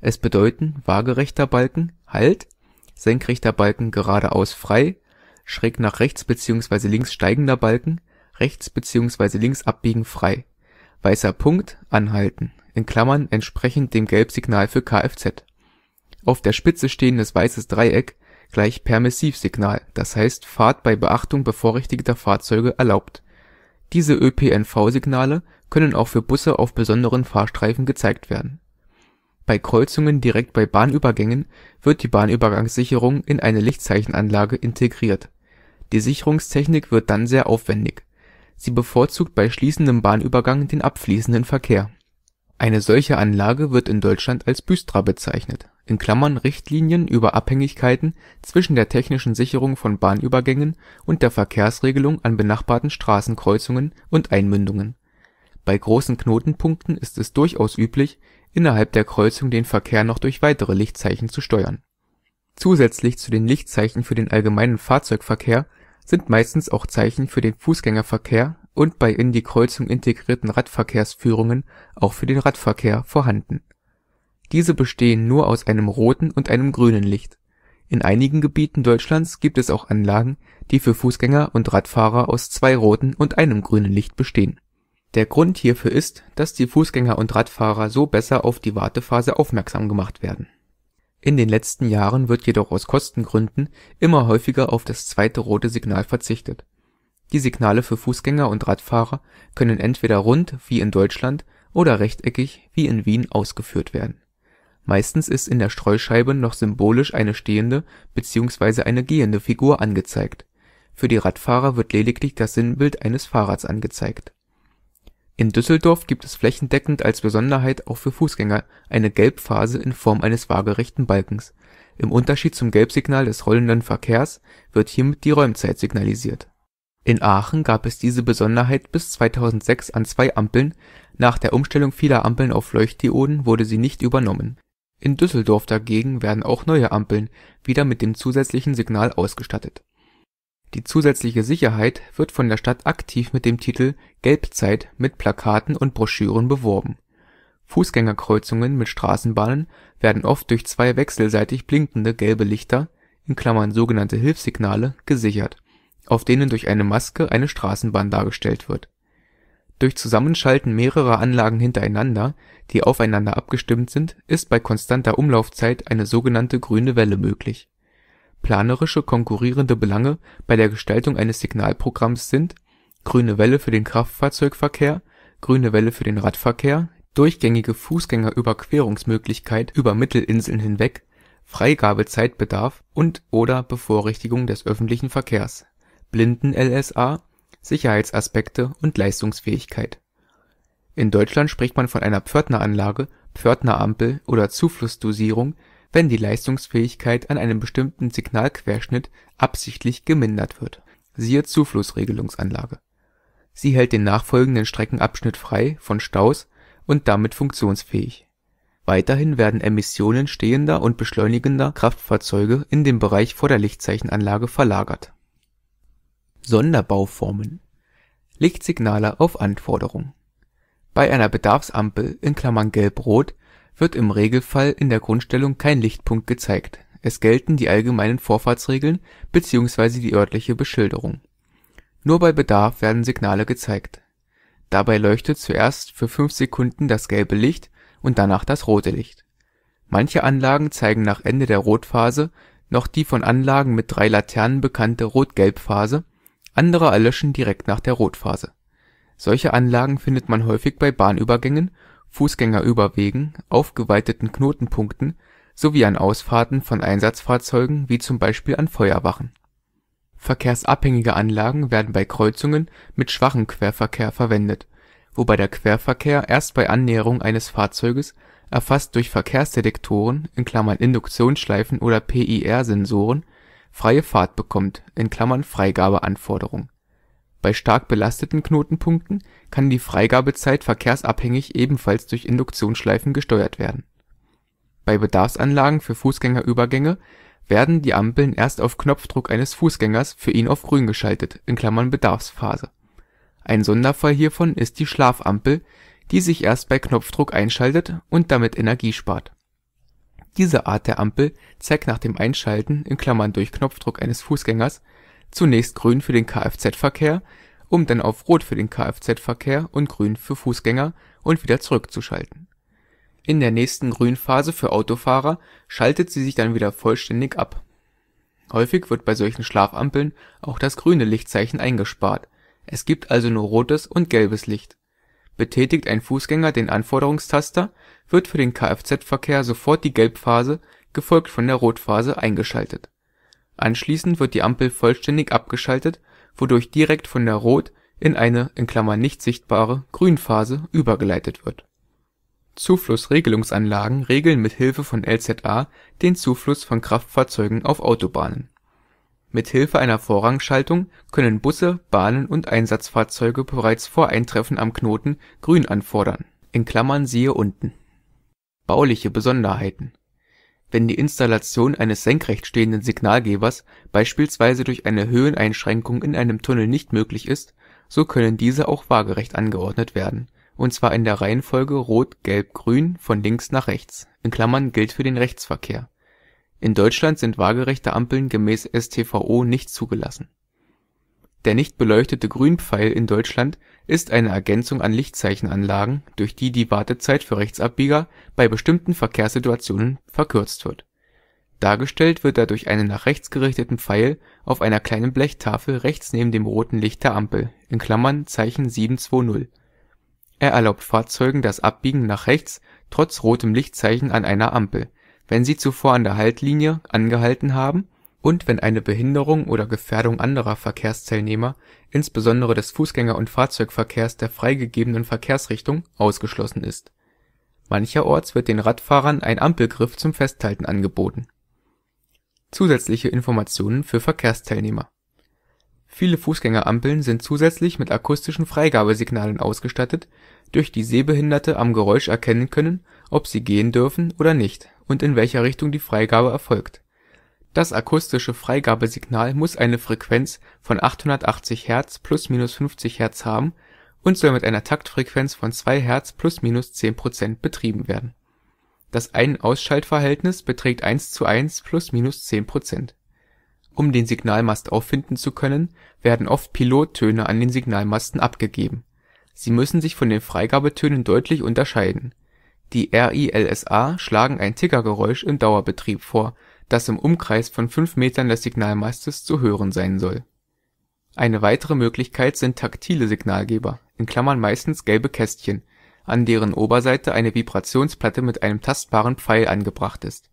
Es bedeuten waagerechter Balken „ Halt! “senkrechter Balken „ Geradeaus frei! “schräg nach rechts bzw. links steigender Balken „ Rechts bzw. links abbiegen frei! “weißer Punkt „ Anhalten in Klammern “(entsprechend dem Gelbsignal für Kfz). Auf der Spitze stehendes weißes Dreieck gleich Permissivsignal, das heißt Fahrt bei Beachtung bevorrechtigter Fahrzeuge erlaubt. Diese ÖPNV-Signale können auch für Busse auf besonderen Fahrstreifen gezeigt werden. Bei Kreuzungen direkt bei Bahnübergängen wird die Bahnübergangssicherung in eine Lichtzeichenanlage integriert. Die Sicherungstechnik wird dann sehr aufwendig. Sie bevorzugt bei schließendem Bahnübergang den abfließenden Verkehr. Eine solche Anlage wird in Deutschland als Büstra bezeichnet (Richtlinien über Abhängigkeiten zwischen der technischen Sicherung von Bahnübergängen und der Verkehrsregelung an benachbarten Straßenkreuzungen und Einmündungen). Bei großen Knotenpunkten ist es durchaus üblich, innerhalb der Kreuzung den Verkehr noch durch weitere Lichtzeichen zu steuern. Zusätzlich zu den Lichtzeichen für den allgemeinen Fahrzeugverkehr sind meistens auch Zeichen für den Fußgängerverkehr und bei in die Kreuzung integrierten Radverkehrsführungen auch für den Radverkehr vorhanden diese bestehen nur aus einem roten und einem grünen Licht. In einigen Gebieten Deutschlands gibt es auch Anlagen, die für Fußgänger und Radfahrer aus zwei roten und einem grünen Licht bestehen. Der Grund hierfür ist, dass die Fußgänger und Radfahrer so besser auf die Wartephase aufmerksam gemacht werden. In den letzten Jahren wird jedoch aus Kostengründen immer häufiger auf das zweite rote Signal verzichtet. Die Signale für Fußgänger und Radfahrer können entweder rund wie in Deutschland oder rechteckig wie in Wien ausgeführt werden Meistens ist in der Streuscheibe noch symbolisch eine stehende bzw. eine gehende Figur angezeigt. Für die Radfahrer wird lediglich das Sinnbild eines Fahrrads angezeigt. In Düsseldorf gibt es flächendeckend als Besonderheit auch für Fußgänger eine Gelbphase in Form eines waagerechten Balkens. Im Unterschied zum Gelbsignal des rollenden Verkehrs wird hiermit die Räumzeit signalisiert. In Aachen gab es diese Besonderheit bis 2006 an zwei Ampeln, nach der Umstellung vieler Ampeln auf Leuchtdioden wurde sie nicht übernommen in Düsseldorf dagegen werden auch neue Ampeln wieder mit dem zusätzlichen Signal ausgestattet. Die zusätzliche Sicherheit wird von der Stadt aktiv mit dem Titel „ Gelbzeit “mit Plakaten und Broschüren beworben. Fußgängerkreuzungen mit Straßenbahnen werden oft durch zwei wechselseitig blinkende gelbe Lichter (sogenannte Hilfssignale) gesichert, auf denen durch eine Maske eine Straßenbahn dargestellt wird durch Zusammenschalten mehrerer Anlagen hintereinander, die aufeinander abgestimmt sind, ist bei konstanter Umlaufzeit eine sogenannte grüne Welle möglich. Planerische konkurrierende Belange bei der Gestaltung eines Signalprogramms sind: grüne Welle für den Kraftfahrzeugverkehr, grüne Welle für den Radverkehr, durchgängige Fußgängerüberquerungsmöglichkeit über Mittelinseln hinweg, Freigabezeitbedarf und/oder Bevorrechtung des öffentlichen Verkehrs (Blinden-LSA Sicherheitsaspekte und Leistungsfähigkeit. In Deutschland spricht man von einer Pförtneranlage, Pförtnerampel oder Zuflussdosierung, wenn die Leistungsfähigkeit an einem bestimmten Signalquerschnitt absichtlich gemindert wird (siehe Zuflussregelungsanlage). Sie hält den nachfolgenden Streckenabschnitt frei von Staus und damit funktionsfähig. Weiterhin werden Emissionen stehender und beschleunigender Kraftfahrzeuge in den Bereich vor der Lichtzeichenanlage verlagert Sonderbauformen Lichtsignale auf Anforderung Bei einer Bedarfsampel (gelb-rot) wird im Regelfall in der Grundstellung kein Lichtpunkt gezeigt, es gelten die allgemeinen Vorfahrtsregeln bzw. die örtliche Beschilderung. Nur bei Bedarf werden Signale gezeigt. Dabei leuchtet zuerst für 5 Sekunden das gelbe Licht und danach das rote Licht. Manche Anlagen zeigen nach Ende der Rotphase noch die von Anlagen mit drei Laternen bekannte Rot-Gelb-Phase andere erlöschen direkt nach der Rotphase. Solche Anlagen findet man häufig bei Bahnübergängen, Fußgängerüberwegen, aufgeweiteten Knotenpunkten sowie an Ausfahrten von Einsatzfahrzeugen wie zum Beispiel an Feuerwachen. Verkehrsabhängige Anlagen werden bei Kreuzungen mit schwachem Querverkehr verwendet, wobei der Querverkehr erst bei Annäherung eines Fahrzeuges, erfasst durch Verkehrsdetektoren (Induktionsschleifen oder PIR-Sensoren freie Fahrt bekommt (Freigabeanforderung). Bei stark belasteten Knotenpunkten kann die Freigabezeit verkehrsabhängig ebenfalls durch Induktionsschleifen gesteuert werden. Bei Bedarfsanlagen für Fußgängerübergänge werden die Ampeln erst auf Knopfdruck eines Fußgängers für ihn auf Grün geschaltet (Bedarfsphase). Ein Sonderfall hiervon ist die Schlafampel, die sich erst bei Knopfdruck einschaltet und damit Energie spart diese Art der Ampel zeigt nach dem Einschalten (durch Knopfdruck eines Fußgängers) zunächst Grün für den Kfz-Verkehr, um dann auf Rot für den Kfz-Verkehr und Grün für Fußgänger und wieder zurückzuschalten. In der nächsten Grünphase für Autofahrer schaltet sie sich dann wieder vollständig ab. Häufig wird bei solchen Schlafampeln auch das grüne Lichtzeichen eingespart, es gibt also nur rotes und gelbes Licht. Betätigt ein Fußgänger den Anforderungstaster wird für den Kfz-Verkehr sofort die Gelbphase, gefolgt von der Rotphase, eingeschaltet. Anschließend wird die Ampel vollständig abgeschaltet, wodurch direkt von der Rot in eine (nicht sichtbare) Grünphase übergeleitet wird. Zuflussregelungsanlagen regeln mit Hilfe von LZA den Zufluss von Kraftfahrzeugen auf Autobahnen. Mit Hilfe einer Vorrangschaltung können Busse, Bahnen und Einsatzfahrzeuge bereits vor Eintreffen am Knoten Grün anfordern (siehe unten Bauliche Besonderheiten: Wenn die Installation eines senkrecht stehenden Signalgebers beispielsweise durch eine Höheneinschränkung in einem Tunnel nicht möglich ist, so können diese auch waagerecht angeordnet werden, und zwar in der Reihenfolge Rot-Gelb-Grün von links nach rechts (gilt für den Rechtsverkehr). In Deutschland sind waagerechte Ampeln gemäß StVO nicht zugelassen der nicht beleuchtete Grünpfeil in Deutschland ist eine Ergänzung an Lichtzeichenanlagen, durch die die Wartezeit für Rechtsabbieger bei bestimmten Verkehrssituationen verkürzt wird. Dargestellt wird er durch einen nach rechts gerichteten Pfeil auf einer kleinen Blechtafel rechts neben dem roten Licht der Ampel (Zeichen 720). Er erlaubt Fahrzeugen das Abbiegen nach rechts trotz rotem Lichtzeichen an einer Ampel, wenn sie zuvor an der Haltlinie angehalten haben und wenn eine Behinderung oder Gefährdung anderer Verkehrsteilnehmer, insbesondere des Fußgänger und Fahrzeugverkehrs der freigegebenen Verkehrsrichtung, ausgeschlossen ist. Mancherorts wird den Radfahrern ein Ampelgriff zum Festhalten angeboten. Zusätzliche Informationen für Verkehrsteilnehmer Viele Fußgängerampeln sind zusätzlich mit akustischen Freigabesignalen ausgestattet, durch die Sehbehinderte am Geräusch erkennen können, ob sie gehen dürfen oder nicht und in welcher Richtung die Freigabe erfolgt das akustische Freigabesignal muss eine Frequenz von 880 Hz ± 50 Hz haben und soll mit einer Taktfrequenz von 2 Hz ± 10 betrieben werden. Das Ein/Ausschaltverhältnis beträgt 1:1 ± 10 Um den Signalmast auffinden zu können, werden oft Pilottöne an den Signalmasten abgegeben. Sie müssen sich von den Freigabetönen deutlich unterscheiden. Die RiLSA schlagen ein Tickergeräusch im Dauerbetrieb vor das im Umkreis von fünf Metern des Signalmastes zu hören sein soll. Eine weitere Möglichkeit sind taktile Signalgeber (meistens gelbe Kästchen), an deren Oberseite eine Vibrationsplatte mit einem tastbaren Pfeil angebracht ist.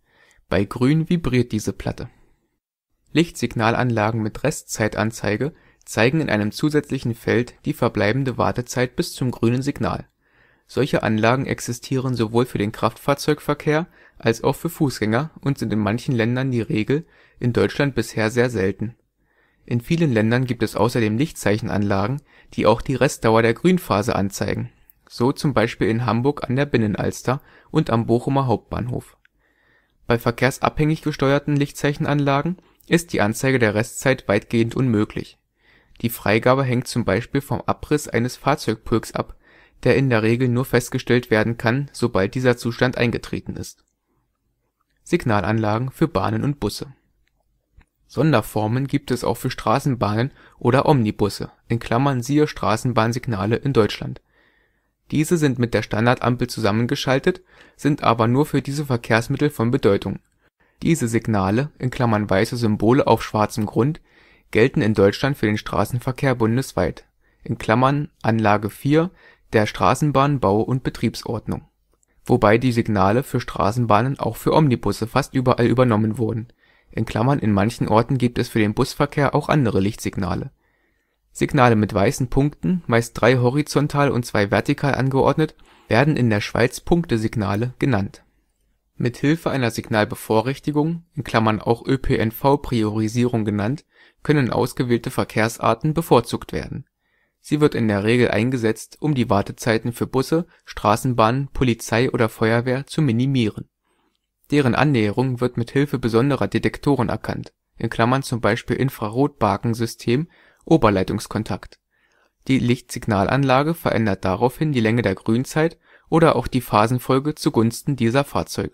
Bei Grün vibriert diese Platte. Lichtsignalanlagen mit Restzeitanzeige zeigen in einem zusätzlichen Feld die verbleibende Wartezeit bis zum grünen Signal. Solche Anlagen existieren sowohl für den Kraftfahrzeugverkehr als auch für Fußgänger und sind in manchen Ländern die Regel, in Deutschland bisher sehr selten. In vielen Ländern gibt es außerdem Lichtzeichenanlagen, die auch die Restdauer der Grünphase anzeigen, so zum Beispiel in Hamburg an der Binnenalster und am Bochumer Hauptbahnhof. Bei verkehrsabhängig gesteuerten Lichtzeichenanlagen ist die Anzeige der Restzeit weitgehend unmöglich. Die Freigabe hängt zum Beispiel vom Abriss eines Fahrzeugpulks ab, der in der Regel nur festgestellt werden kann, sobald dieser Zustand eingetreten ist Signalanlagen für Bahnen und Busse. Sonderformen gibt es auch für Straßenbahnen oder Omnibusse (siehe Straßenbahnsignale in Deutschland). Diese sind mit der Standardampel zusammengeschaltet, sind aber nur für diese Verkehrsmittel von Bedeutung. Diese Signale (weiße Symbole auf schwarzem Grund) gelten in Deutschland für den Straßenverkehr bundesweit (Anlage 4 der Straßenbahnbau und Betriebsordnung wobei die Signale für Straßenbahnen auch für Omnibusse fast überall übernommen wurden (in manchen Orten gibt es für den Busverkehr auch andere Lichtsignale). Signale mit weißen Punkten, meist drei horizontal und zwei vertikal angeordnet, werden in der Schweiz Punktesignale genannt. Mit Hilfe einer Signalbevorrechtigung (auch ÖPNV-Priorisierung genannt) können ausgewählte Verkehrsarten bevorzugt werden Sie wird in der Regel eingesetzt, um die Wartezeiten für Busse, Straßenbahnen, Polizei oder Feuerwehr zu minimieren. Deren Annäherung wird mit Hilfe besonderer Detektoren erkannt (z. B. Infrarotbakensystem, Oberleitungskontakt). Die Lichtsignalanlage verändert daraufhin die Länge der Grünzeit oder auch die Phasenfolge zugunsten dieser Fahrzeuge.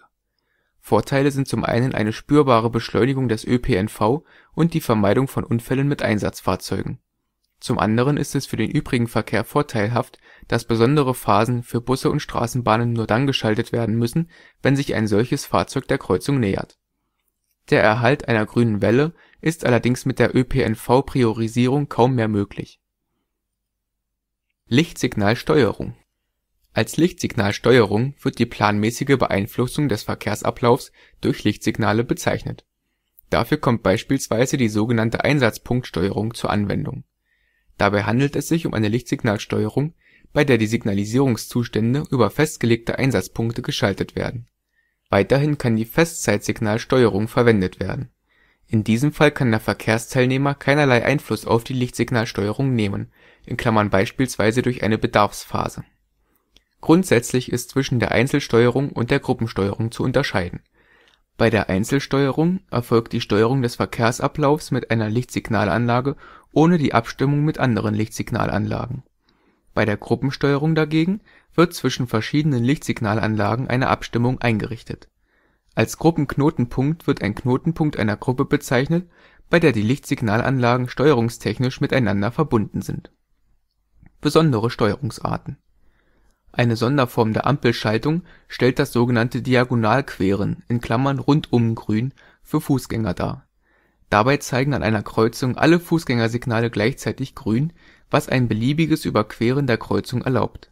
Vorteile sind zum einen eine spürbare Beschleunigung des ÖPNV und die Vermeidung von Unfällen mit Einsatzfahrzeugen zum anderen ist es für den übrigen Verkehr vorteilhaft, dass besondere Phasen für Busse und Straßenbahnen nur dann geschaltet werden müssen, wenn sich ein solches Fahrzeug der Kreuzung nähert. Der Erhalt einer grünen Welle ist allerdings mit der ÖPNV-Priorisierung kaum mehr möglich. Lichtsignalsteuerung Als Lichtsignalsteuerung wird die planmäßige Beeinflussung des Verkehrsablaufs durch Lichtsignale bezeichnet. Dafür kommt beispielsweise die sogenannte Einsatzpunktsteuerung zur Anwendung Dabei handelt es sich um eine Lichtsignalsteuerung, bei der die Signalisierungszustände über festgelegte Einsatzpunkte geschaltet werden. Weiterhin kann die Festzeitsignalsteuerung verwendet werden. In diesem Fall kann der Verkehrsteilnehmer keinerlei Einfluss auf die Lichtsignalsteuerung nehmen (in Klammern (beispielsweise durch eine Bedarfsphase). Grundsätzlich ist zwischen der Einzelsteuerung und der Gruppensteuerung zu unterscheiden. Bei der Einzelsteuerung erfolgt die Steuerung des Verkehrsablaufs mit einer Lichtsignalanlage ohne die Abstimmung mit anderen Lichtsignalanlagen. Bei der Gruppensteuerung dagegen wird zwischen verschiedenen Lichtsignalanlagen eine Abstimmung eingerichtet. Als Gruppenknotenpunkt wird ein Knotenpunkt einer Gruppe bezeichnet, bei der die Lichtsignalanlagen steuerungstechnisch miteinander verbunden sind. Besondere Steuerungsarten: Eine Sonderform der Ampelschaltung stellt das sogenannte Diagonalqueren (Rundumgrün) für Fußgänger dar Dabei zeigen an einer Kreuzung alle Fußgängersignale gleichzeitig Grün, was ein beliebiges Überqueren der Kreuzung erlaubt.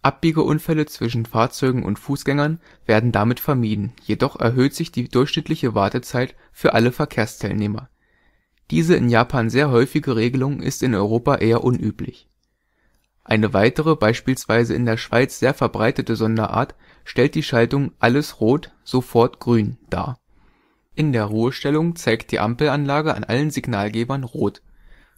Abbiegeunfälle zwischen Fahrzeugen und Fußgängern werden damit vermieden, jedoch erhöht sich die durchschnittliche Wartezeit für alle Verkehrsteilnehmer. Diese in Japan sehr häufige Regelung ist in Europa eher unüblich. Eine weitere, beispielsweise in der Schweiz sehr verbreitete Sonderart stellt die Schaltung „ Alles rot – sofort grün “dar in der Ruhestellung zeigt die Ampelanlage an allen Signalgebern Rot.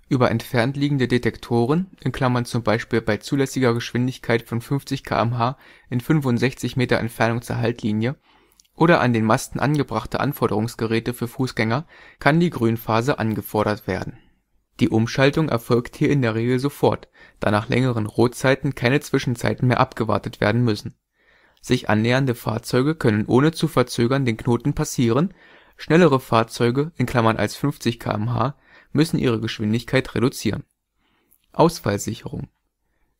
Über entfernt liegende Detektoren (z. B. bei zulässiger Geschwindigkeit von 50 km/h in 65 m Entfernung zur Haltlinie) oder an den Masten angebrachte Anforderungsgeräte für Fußgänger kann die Grünphase angefordert werden. Die Umschaltung erfolgt hier in der Regel sofort, da nach längeren Rotzeiten keine Zwischenzeiten mehr abgewartet werden müssen. Sich annähernde Fahrzeuge können ohne zu verzögern den Knoten passieren Schnellere Fahrzeuge (als 50 km/h) müssen ihre Geschwindigkeit reduzieren. Ausfallsicherung: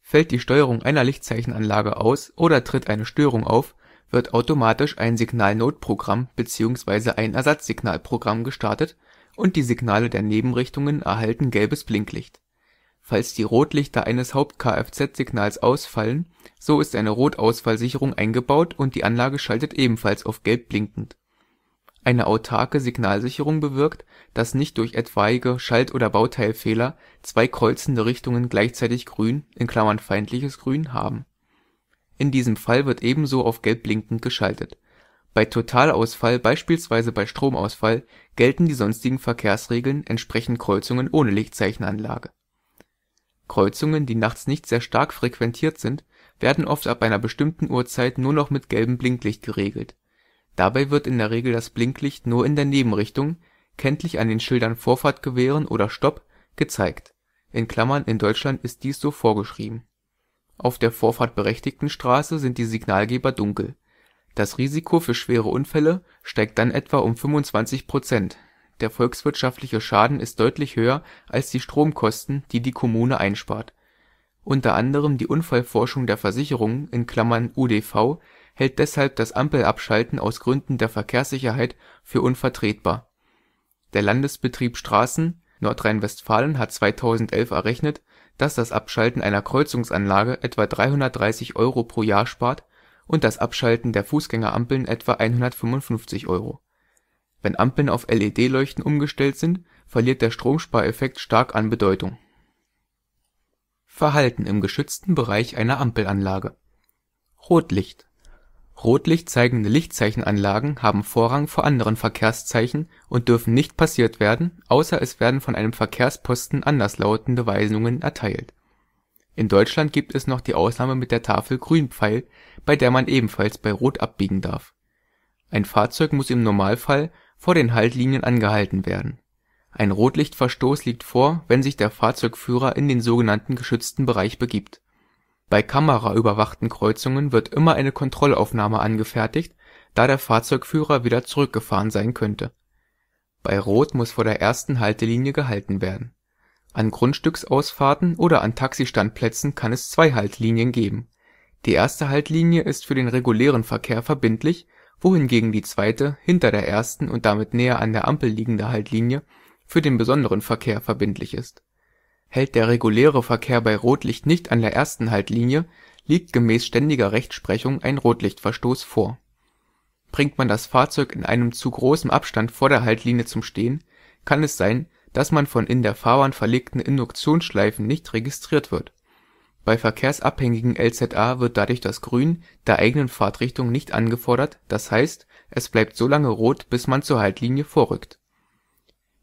Fällt die Steuerung einer Lichtzeichenanlage aus oder tritt eine Störung auf, wird automatisch ein Signalnotprogramm bzw. ein Ersatzsignalprogramm gestartet und die Signale der Nebenrichtungen erhalten gelbes Blinklicht. Falls die Rotlichter eines Haupt-Kfz-Signals ausfallen, so ist eine Rotausfallsicherung eingebaut und die Anlage schaltet ebenfalls auf gelb blinkend eine autarke Signalsicherung bewirkt, dass nicht durch etwaige Schalt oder Bauteilfehler zwei kreuzende Richtungen gleichzeitig Grün (feindliches Grün) haben. In diesem Fall wird ebenso auf Gelb blinkend geschaltet. Bei Totalausfall, beispielsweise bei Stromausfall, gelten die sonstigen Verkehrsregeln, entsprechend Kreuzungen ohne Lichtzeichenanlage. Kreuzungen, die nachts nicht sehr stark frequentiert sind, werden oft ab einer bestimmten Uhrzeit nur noch mit gelbem Blinklicht geregelt Dabei wird in der Regel das Blinklicht nur in der Nebenrichtung, kenntlich an den Schildern „ Vorfahrt gewähren “oder „ Stopp “gezeigt (in Deutschland ist dies so vorgeschrieben). Auf der vorfahrtberechtigten Straße sind die Signalgeber dunkel. Das Risiko für schwere Unfälle steigt dann etwa um 25 der volkswirtschaftliche Schaden ist deutlich höher als die Stromkosten, die die Kommune einspart. Unter anderem die Unfallforschung der Versicherungen (UDV hält deshalb das Ampelabschalten aus Gründen der Verkehrssicherheit für unvertretbar. Der Landesbetrieb Straßen Nordrhein-Westfalen hat 2011 errechnet, dass das Abschalten einer Kreuzungsanlage etwa 330 Euro pro Jahr spart und das Abschalten der Fußgängerampeln etwa 155 Euro. Wenn Ampeln auf LED-Leuchten umgestellt sind, verliert der Stromspareffekt stark an Bedeutung. Verhalten im geschützten Bereich einer Ampelanlage Rotlicht Rotlicht zeigende Lichtzeichenanlagen haben Vorrang vor anderen Verkehrszeichen und dürfen nicht passiert werden, außer es werden von einem Verkehrsposten anderslautende Weisungen erteilt. In Deutschland gibt es noch die Ausnahme mit der Tafel Grünpfeil, bei der man ebenfalls bei Rot abbiegen darf. Ein Fahrzeug muss im Normalfall vor den Haltlinien angehalten werden. Ein Rotlichtverstoß liegt vor, wenn sich der Fahrzeugführer in den sogenannten geschützten Bereich begibt bei kameraüberwachten Kreuzungen wird immer eine Kontrollaufnahme angefertigt, da der Fahrzeugführer wieder zurückgefahren sein könnte. Bei Rot muss vor der ersten Haltelinie gehalten werden. An Grundstücksausfahrten oder an Taxistandplätzen kann es zwei Haltlinien geben. Die erste Haltlinie ist für den regulären Verkehr verbindlich, wohingegen die zweite, hinter der ersten und damit näher an der Ampel liegende Haltlinie für den besonderen Verkehr verbindlich ist Hält der reguläre Verkehr bei Rotlicht nicht an der ersten Haltlinie, liegt gemäß ständiger Rechtsprechung ein Rotlichtverstoß vor. Bringt man das Fahrzeug in einem zu großen Abstand vor der Haltlinie zum Stehen, kann es sein, dass man von in der Fahrbahn verlegten Induktionsschleifen nicht registriert wird. Bei verkehrsabhängigen LZA wird dadurch das Grün der eigenen Fahrtrichtung nicht angefordert, das heißt, es bleibt so lange Rot, bis man zur Haltlinie vorrückt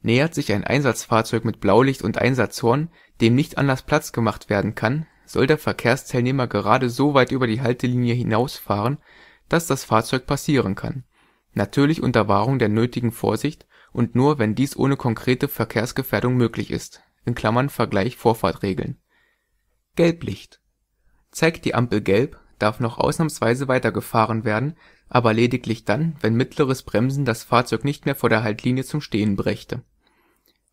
Nähert sich ein Einsatzfahrzeug mit Blaulicht und Einsatzhorn, dem nicht anders Platz gemacht werden kann, soll der Verkehrsteilnehmer gerade so weit über die Haltelinie hinausfahren, dass das Fahrzeug passieren kann – natürlich unter Wahrung der nötigen Vorsicht und nur, wenn dies ohne konkrete Verkehrsgefährdung möglich ist (vgl. Vorfahrtregeln). Gelblicht: Zeigt die Ampel Gelb, darf noch ausnahmsweise weitergefahren werden, aber lediglich dann, wenn mittleres Bremsen das Fahrzeug nicht mehr vor der Haltlinie zum Stehen brächte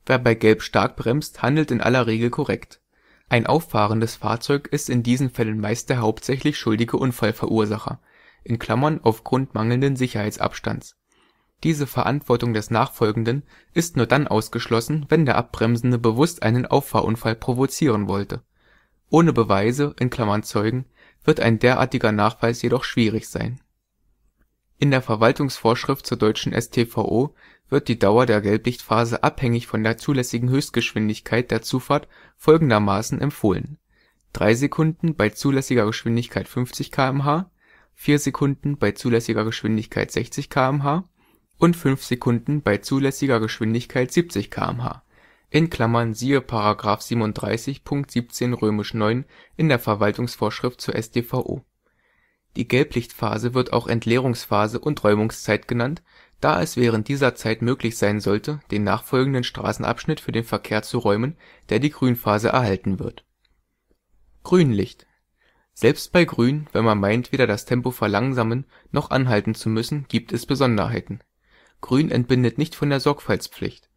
Wer bei Gelb stark bremst, handelt in aller Regel korrekt. Ein auffahrendes Fahrzeug ist in diesen Fällen meist der hauptsächlich schuldige Unfallverursacher (aufgrund mangelnden Sicherheitsabstands). Diese Verantwortung des Nachfolgenden ist nur dann ausgeschlossen, wenn der Abbremsende bewusst einen Auffahrunfall provozieren wollte. Ohne Beweise (Zeugen) wird ein derartiger Nachweis jedoch schwierig sein. In der Verwaltungsvorschrift zur deutschen StVO wird die Dauer der Gelblichtphase abhängig von der zulässigen Höchstgeschwindigkeit der Zufahrt folgendermaßen empfohlen: 3 Sekunden bei zulässiger Geschwindigkeit 50 km/h, 4 Sekunden bei zulässiger Geschwindigkeit 60 km/h und 5 Sekunden bei zulässiger Geschwindigkeit 70 km/h (siehe § 37 Punkt 17 IX in der Verwaltungsvorschrift zur StVO). Die Gelblichtphase wird auch Entleerungsphase und Räumungszeit genannt da es während dieser Zeit möglich sein sollte, den nachfolgenden Straßenabschnitt für den Verkehr zu räumen, der die Grünphase erhalten wird. Grünlicht: Selbst bei Grün, wenn man meint, weder das Tempo verlangsamen noch anhalten zu müssen, gibt es Besonderheiten. Grün entbindet nicht von der Sorgfaltspflicht.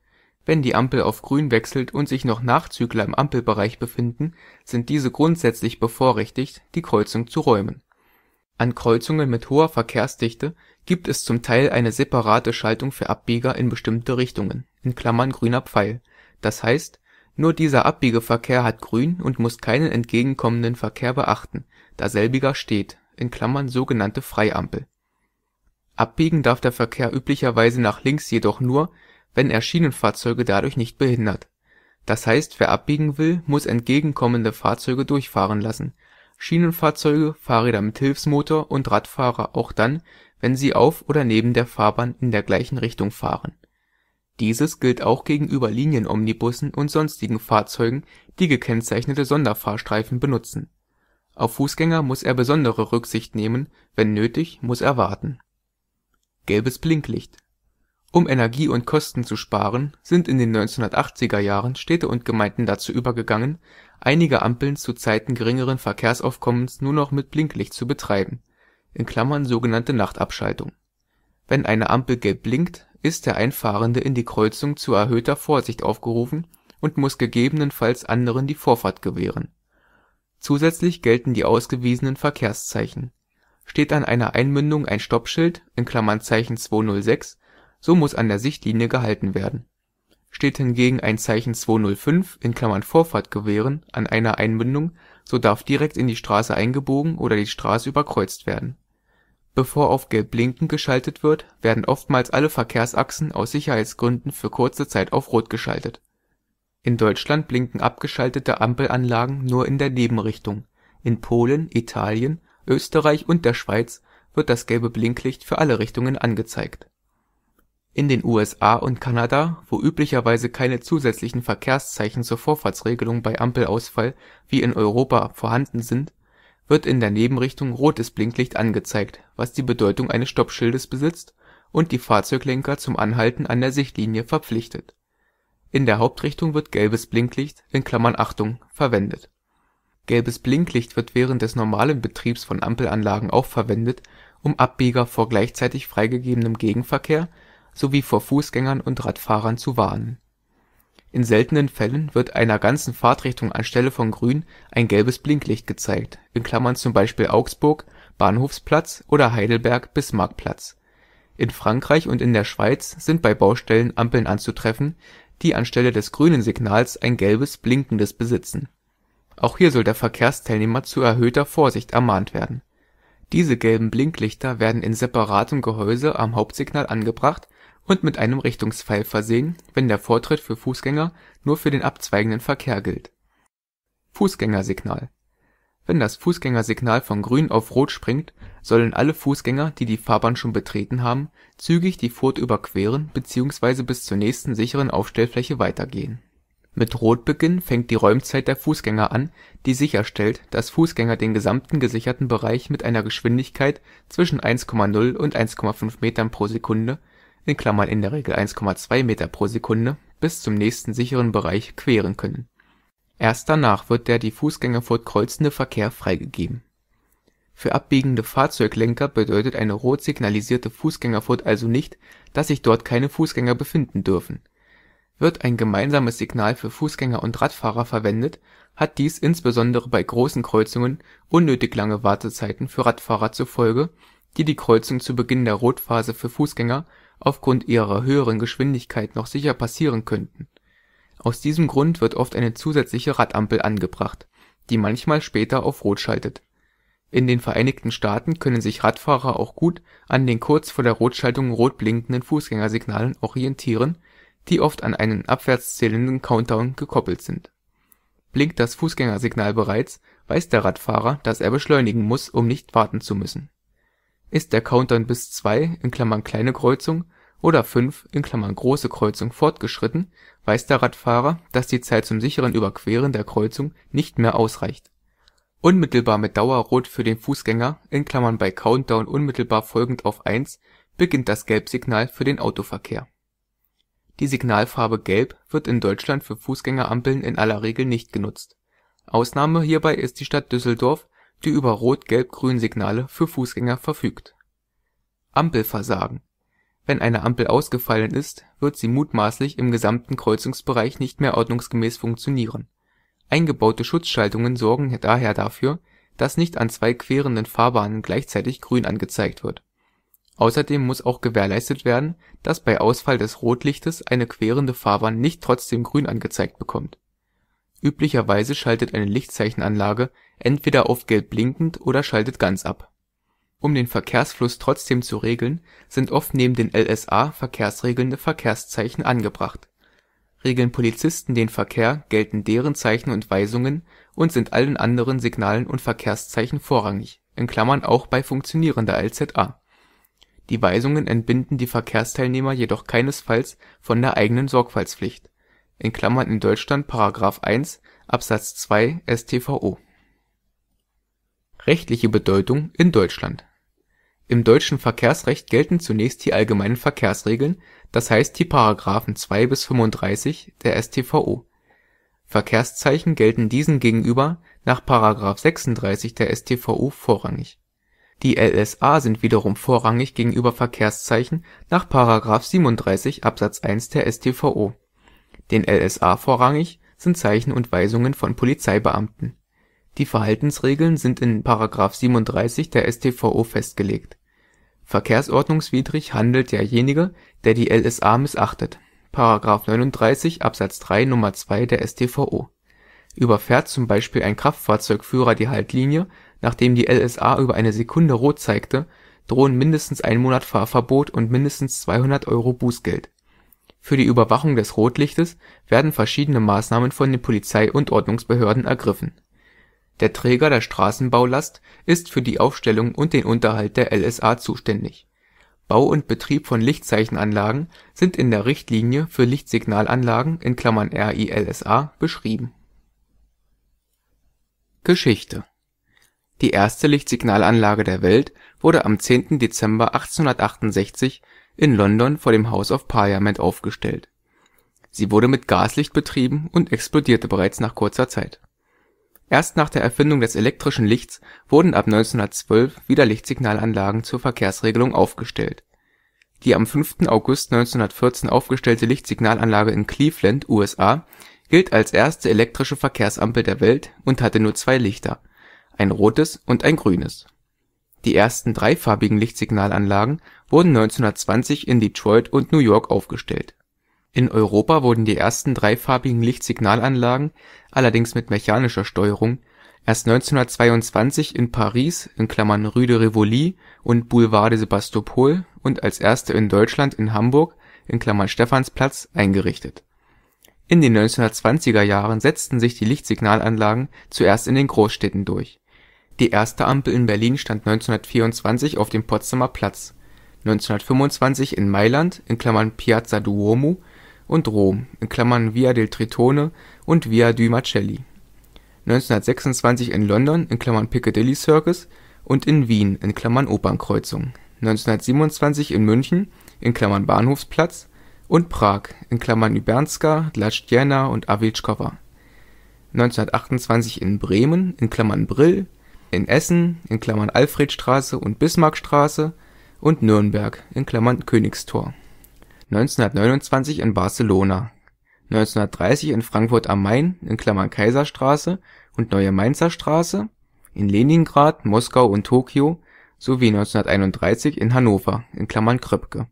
Wenn die Ampel auf Grün wechselt und sich noch Nachzügler im Ampelbereich befinden, sind diese grundsätzlich bevorrechtigt, die Kreuzung zu räumen. An Kreuzungen mit hoher Verkehrsdichte gibt es zum Teil eine separate Schaltung für Abbieger in bestimmte Richtungen (grüner Pfeil), das heißt, nur dieser Abbiegeverkehr hat Grün und muss keinen entgegenkommenden Verkehr beachten, da selbiger steht (sogenannte Freiampel). Abbiegen darf der Verkehr üblicherweise nach links jedoch nur, wenn er Schienenfahrzeuge dadurch nicht behindert. Das heißt, wer abbiegen will, muss entgegenkommende Fahrzeuge durchfahren lassen, Schienenfahrzeuge, Fahrräder mit Hilfsmotor und Radfahrer auch dann wenn sie auf oder neben der Fahrbahn in der gleichen Richtung fahren. Dieses gilt auch gegenüber Linienomnibussen und sonstigen Fahrzeugen, die gekennzeichnete Sonderfahrstreifen benutzen. Auf Fußgänger muss er besondere Rücksicht nehmen, wenn nötig, muss er warten. Gelbes Blinklicht Um Energie und Kosten zu sparen, sind in den 1980er Jahren Städte und Gemeinden dazu übergegangen, einige Ampeln zu Zeiten geringeren Verkehrsaufkommens nur noch mit Blinklicht zu betreiben (sogenannte Nachtabschaltung). Wenn eine Ampel gelb blinkt, ist der Einfahrende in die Kreuzung zu erhöhter Vorsicht aufgerufen und muss gegebenenfalls anderen die Vorfahrt gewähren. Zusätzlich gelten die ausgewiesenen Verkehrszeichen. Steht an einer Einmündung ein Stoppschild (Zeichen 206), so muss an der Sichtlinie gehalten werden. Steht hingegen ein Zeichen 205 (Vorfahrt gewähren) an einer Einmündung, so darf direkt in die Straße eingebogen oder die Straße überkreuzt werden Bevor auf Gelb blinken geschaltet wird, werden oftmals alle Verkehrsachsen aus Sicherheitsgründen für kurze Zeit auf Rot geschaltet. In Deutschland blinken abgeschaltete Ampelanlagen nur in der Nebenrichtung, in Polen, Italien, Österreich und der Schweiz wird das gelbe Blinklicht für alle Richtungen angezeigt. In den USA und Kanada, wo üblicherweise keine zusätzlichen Verkehrszeichen zur Vorfahrtsregelung bei Ampelausfall wie in Europa vorhanden sind wird in der Nebenrichtung rotes Blinklicht angezeigt, was die Bedeutung eines Stoppschildes besitzt und die Fahrzeuglenker zum Anhalten an der Sichtlinie verpflichtet. In der Hauptrichtung wird gelbes Blinklicht (Achtung) verwendet. Gelbes Blinklicht wird während des normalen Betriebs von Ampelanlagen auch verwendet, um Abbieger vor gleichzeitig freigegebenem Gegenverkehr sowie vor Fußgängern und Radfahrern zu warnen in seltenen Fällen wird einer ganzen Fahrtrichtung anstelle von Grün ein gelbes Blinklicht gezeigt (z. B. Augsburg, Bahnhofsplatz oder Heidelberg-Bismarckplatz). In Frankreich und in der Schweiz sind bei Baustellen Ampeln anzutreffen, die anstelle des grünen Signals ein gelbes, blinkendes besitzen. Auch hier soll der Verkehrsteilnehmer zu erhöhter Vorsicht ermahnt werden. Diese gelben Blinklichter werden in separatem Gehäuse am Hauptsignal angebracht und mit einem Richtungspfeil versehen, wenn der Vortritt für Fußgänger nur für den abzweigenden Verkehr gilt. Fußgängersignal: Wenn das Fußgängersignal von Grün auf Rot springt, sollen alle Fußgänger, die die Fahrbahn schon betreten haben, zügig die Furt überqueren bzw. bis zur nächsten sicheren Aufstellfläche weitergehen. Mit Rotbeginn fängt die Räumzeit der Fußgänger an, die sicherstellt, dass Fußgänger den gesamten gesicherten Bereich mit einer Geschwindigkeit zwischen 1,0 und 1,5 Metern pro Sekunde in der Regel 1,2 m/s) bis zum nächsten sicheren Bereich queren können. Erst danach wird der die Fußgängerfurt kreuzende Verkehr freigegeben. Für abbiegende Fahrzeuglenker bedeutet eine rot signalisierte Fußgängerfurt also nicht, dass sich dort keine Fußgänger befinden dürfen. Wird ein gemeinsames Signal für Fußgänger und Radfahrer verwendet, hat dies insbesondere bei großen Kreuzungen unnötig lange Wartezeiten für Radfahrer zur Folge, die die Kreuzung zu Beginn der Rotphase für Fußgänger aufgrund ihrer höheren Geschwindigkeit noch sicher passieren könnten. Aus diesem Grund wird oft eine zusätzliche Radampel angebracht, die manchmal später auf Rot schaltet. In den Vereinigten Staaten können sich Radfahrer auch gut an den kurz vor der Rotschaltung rot blinkenden Fußgängersignalen orientieren, die oft an einen abwärts zählenden Countdown gekoppelt sind. Blinkt das Fußgängersignal bereits, weiß der Radfahrer, dass er beschleunigen muss, um nicht warten zu müssen ist der Countdown bis 2 (kleine Kreuzung) oder 5 (große Kreuzung) fortgeschritten, weiß der Radfahrer, dass die Zeit zum sicheren Überqueren der Kreuzung nicht mehr ausreicht. Unmittelbar mit Dauerrot für den Fußgänger (bei Countdown unmittelbar folgend auf „ 1 “beginnt das Gelbsignal für den Autoverkehr. Die Signalfarbe Gelb wird in Deutschland für Fußgängerampeln in aller Regel nicht genutzt. Ausnahme hierbei ist die Stadt Düsseldorf die über Rot-Gelb-Grün-Signale für Fußgänger verfügt. Ampelversagen: Wenn eine Ampel ausgefallen ist, wird sie mutmaßlich im gesamten Kreuzungsbereich nicht mehr ordnungsgemäß funktionieren. Eingebaute Schutzschaltungen sorgen daher dafür, dass nicht an zwei querenden Fahrbahnen gleichzeitig Grün angezeigt wird. Außerdem muss auch gewährleistet werden, dass bei Ausfall des Rotlichtes eine querende Fahrbahn nicht trotzdem Grün angezeigt bekommt. Üblicherweise schaltet eine Lichtzeichenanlage entweder auf Gelb blinkend oder schaltet ganz ab. Um den Verkehrsfluss trotzdem zu regeln, sind oft neben den LSA verkehrsregelnde Verkehrszeichen angebracht. Regeln Polizisten den Verkehr, gelten deren Zeichen und Weisungen und sind allen anderen Signalen und Verkehrszeichen vorrangig (auch bei funktionierender LZA). Die Weisungen entbinden die Verkehrsteilnehmer jedoch keinesfalls von der eigenen Sorgfaltspflicht (in Deutschland § 1 Abs. 2 StVO Rechtliche Bedeutung in Deutschland: Im deutschen Verkehrsrecht gelten zunächst die allgemeinen Verkehrsregeln, das heißt die §§ 2 bis 35 der StVO. Verkehrszeichen gelten diesen gegenüber nach § 36 der StVO vorrangig. Die LSA sind wiederum vorrangig gegenüber Verkehrszeichen nach § 37 Abs. 1 der StVO. Den LSA vorrangig sind Zeichen und Weisungen von Polizeibeamten die Verhaltensregeln sind in § 37 der StVO festgelegt. Verkehrsordnungswidrig handelt derjenige, der die LSA missachtet (§ 39 Abs. 3 Nr. 2 der StVO). Überfährt z. B. ein Kraftfahrzeugführer die Haltlinie, nachdem die LSA über eine Sekunde Rot zeigte, drohen mindestens ein Monat Fahrverbot und mindestens 200 Euro Bußgeld. Für die Überwachung des Rotlichtes werden verschiedene Maßnahmen von den Polizei und Ordnungsbehörden ergriffen der Träger der Straßenbaulast ist für die Aufstellung und den Unterhalt der LSA zuständig. Bau und Betrieb von Lichtzeichenanlagen sind in der Richtlinie für Lichtsignalanlagen (RiLSA) beschrieben. Geschichte Die erste Lichtsignalanlage der Welt wurde am 10. Dezember 1868 in London vor dem House of Parliament aufgestellt. Sie wurde mit Gaslicht betrieben und explodierte bereits nach kurzer Zeit Erst nach der Erfindung des elektrischen Lichts wurden ab 1912 wieder Lichtsignalanlagen zur Verkehrsregelung aufgestellt. Die am 5. August 1914 aufgestellte Lichtsignalanlage in Cleveland, USA, gilt als erste elektrische Verkehrsampel der Welt und hatte nur zwei Lichter: ein rotes und ein grünes. Die ersten dreifarbigen Lichtsignalanlagen wurden 1920 in Detroit und New York aufgestellt in Europa wurden die ersten dreifarbigen Lichtsignalanlagen, allerdings mit mechanischer Steuerung, erst 1922 in Paris (Rue de Rivoli und Boulevard de Sébastopol) und als erste in Deutschland in Hamburg (Stephansplatz) eingerichtet. In den 1920er Jahren setzten sich die Lichtsignalanlagen zuerst in den Großstädten durch. Die erste Ampel in Berlin stand 1924 auf dem Potsdamer Platz, 1925 in Mailand (Piazza Duomo und Rom (Via del Tritone und Via Dui Macelli), 1926 in London (Piccadilly Circus) und in Wien (Opernkreuzung), 1927 in München (Bahnhofsplatz) und Prag (Lubernská, Dlážďána und Awilschkowa), 1928 in Bremen (Brill), in Essen (Alfredstraße und Bismarckstraße) und Nürnberg (Königstor 1929 in Barcelona, 1930 in Frankfurt am Main (Kaiserstraße und Neue Mainzer Straße), in Leningrad, Moskau und Tokio sowie 1931 in Hannover (Kröpke).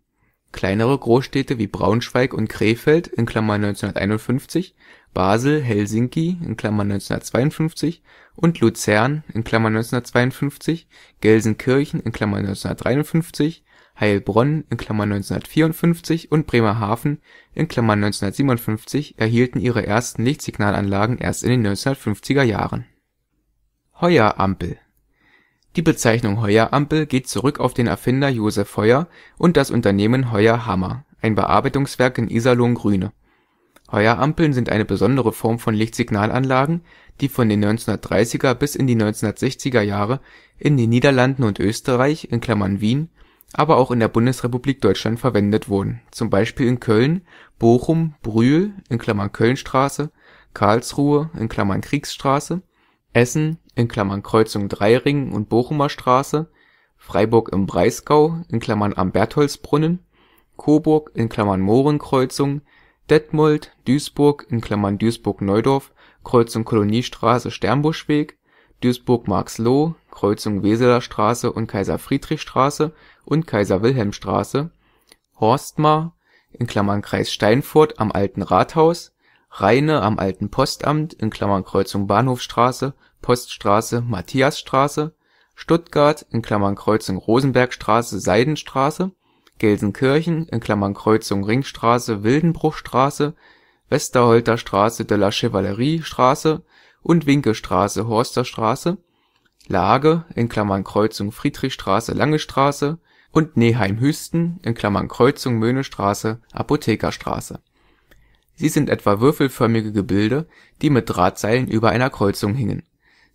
Kleinere Großstädte wie Braunschweig und Krefeld (1951), Basel, Helsinki (1952) und Luzern (1952), Gelsenkirchen (1953 Heilbronn (1954) und Bremerhaven (1957) erhielten ihre ersten Lichtsignalanlagen erst in den 1950er Jahren. Heuer-Ampel Die Bezeichnung Heuer-Ampel geht zurück auf den Erfinder Josef Heuer und das Unternehmen Heuer Hammer, ein Bearbeitungswerk in Iserlohn-Grüne. Heuerampeln sind eine besondere Form von Lichtsignalanlagen, die von den 1930er bis in die 1960er Jahre in den Niederlanden und Österreich (Wien aber auch in der Bundesrepublik Deutschland verwendet wurden, z. B. in Köln, Bochum, Brühl (Kölnstraße), Karlsruhe (Kriegsstraße), Essen (Kreuzung Dreiecken und Bochumer Straße), Freiburg im Breisgau (am Bertholdsbrunnen), Coburg (Mohrenkreuzung), Detmold, Duisburg (Duisburg-Neudorf, Kreuzung Koloniestraße/Sternbuschweg), Duisburg-Marxloh, Kreuzung Weseler Straße und Kaiser-Friedrich-Straße und Kaiser-Wilhelm-Straße, Horstmar (Kreis Steinfurt) am Alten Rathaus, Rheine am Alten Postamt (Kreuzung Bahnhofstraße, Poststraße, Matthiasstraße), Stuttgart (Kreuzung Rosenbergstraße/Seidenstraße), Gelsenkirchen (Kreuzung Ringstraße/Wildenbruchstraße, Westerholter Straße de la Chevalleriestraße und Winkelstraße/Horster Straße), Laage (Kreuzung Friedrichstraße/Lange Straße und Neheim-Hüsten (Kreuzung Möhnestraße – Apothekerstraße). Sie sind etwa würfelförmige Gebilde, die mit Drahtseilen über einer Kreuzung hingen.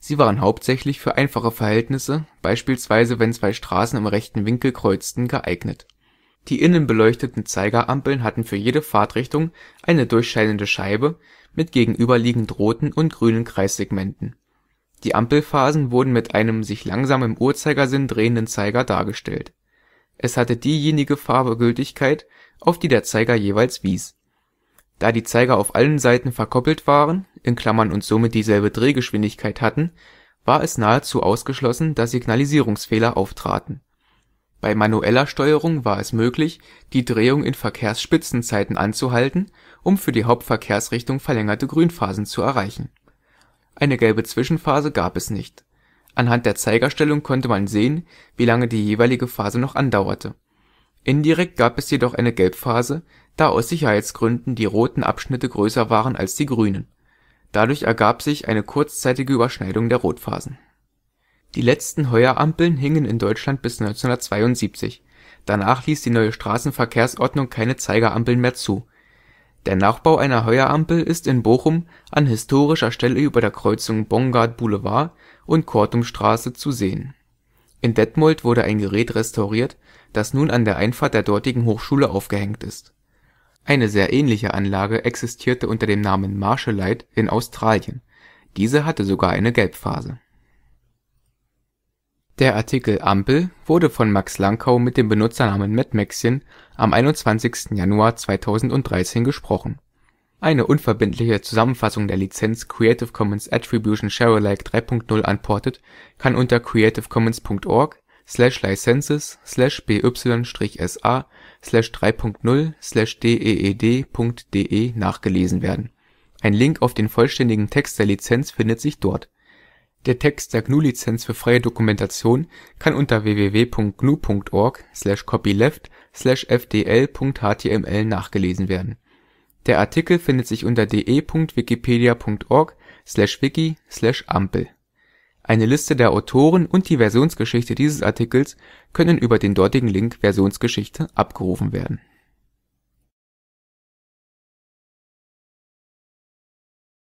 Sie waren hauptsächlich für einfache Verhältnisse, beispielsweise wenn zwei Straßen im rechten Winkel kreuzten, geeignet. Die innen beleuchteten Zeigerampeln hatten für jede Fahrtrichtung eine durchscheinende Scheibe mit gegenüberliegend roten und grünen Kreissegmenten. Die Ampelphasen wurden mit einem sich langsam im Uhrzeigersinn drehenden Zeiger dargestellt es hatte diejenige Farbe Gültigkeit, auf die der Zeiger jeweils wies. Da die Zeiger auf allen Seiten verkoppelt waren (und somit dieselbe Drehgeschwindigkeit hatten), war es nahezu ausgeschlossen, dass Signalisierungsfehler auftraten. Bei manueller Steuerung war es möglich, die Drehung in Verkehrsspitzenzeiten anzuhalten, um für die Hauptverkehrsrichtung verlängerte Grünphasen zu erreichen. Eine gelbe Zwischenphase gab es nicht Anhand der Zeigerstellung konnte man sehen, wie lange die jeweilige Phase noch andauerte. Indirekt gab es jedoch eine Gelbphase, da aus Sicherheitsgründen die roten Abschnitte größer waren als die grünen. Dadurch ergab sich eine kurzzeitige Überschneidung der Rotphasen. Die letzten Heuerampeln hingen in Deutschland bis 1972, danach ließ die neue Straßenverkehrsordnung keine Zeigerampeln mehr zu der Nachbau einer Heuerampel ist in Bochum an historischer Stelle über der Kreuzung Bongard Boulevard und Kortumstraße zu sehen. In Detmold wurde ein Gerät restauriert, das nun an der Einfahrt der dortigen Hochschule aufgehängt ist. Eine sehr ähnliche Anlage existierte unter dem Namen Marshalite in Australien, diese hatte sogar eine Gelbphase der Artikel Ampel wurde von Max Lankau mit dem Benutzernamen METMEXchen am 21. Januar 2013 gesprochen. Eine unverbindliche Zusammenfassung der Lizenz Creative Commons Attribution Share Alike 3 Punkt 0 Unported kann unter creativecommons.org/licenses/by/sa/3.0/deed.de e e nachgelesen werden. Ein Link auf den vollständigen Text der Lizenz findet sich dort der Text der GNU Lizenz für freie Dokumentation kann unter www.gnu.org/copyleft/fdl.html nachgelesen werden. Der Artikel findet sich unter de.wikipedia.org/wiki/ampel. Eine Liste der Autoren und die Versionsgeschichte dieses Artikels können über den dortigen Link Versionsgeschichte abgerufen werden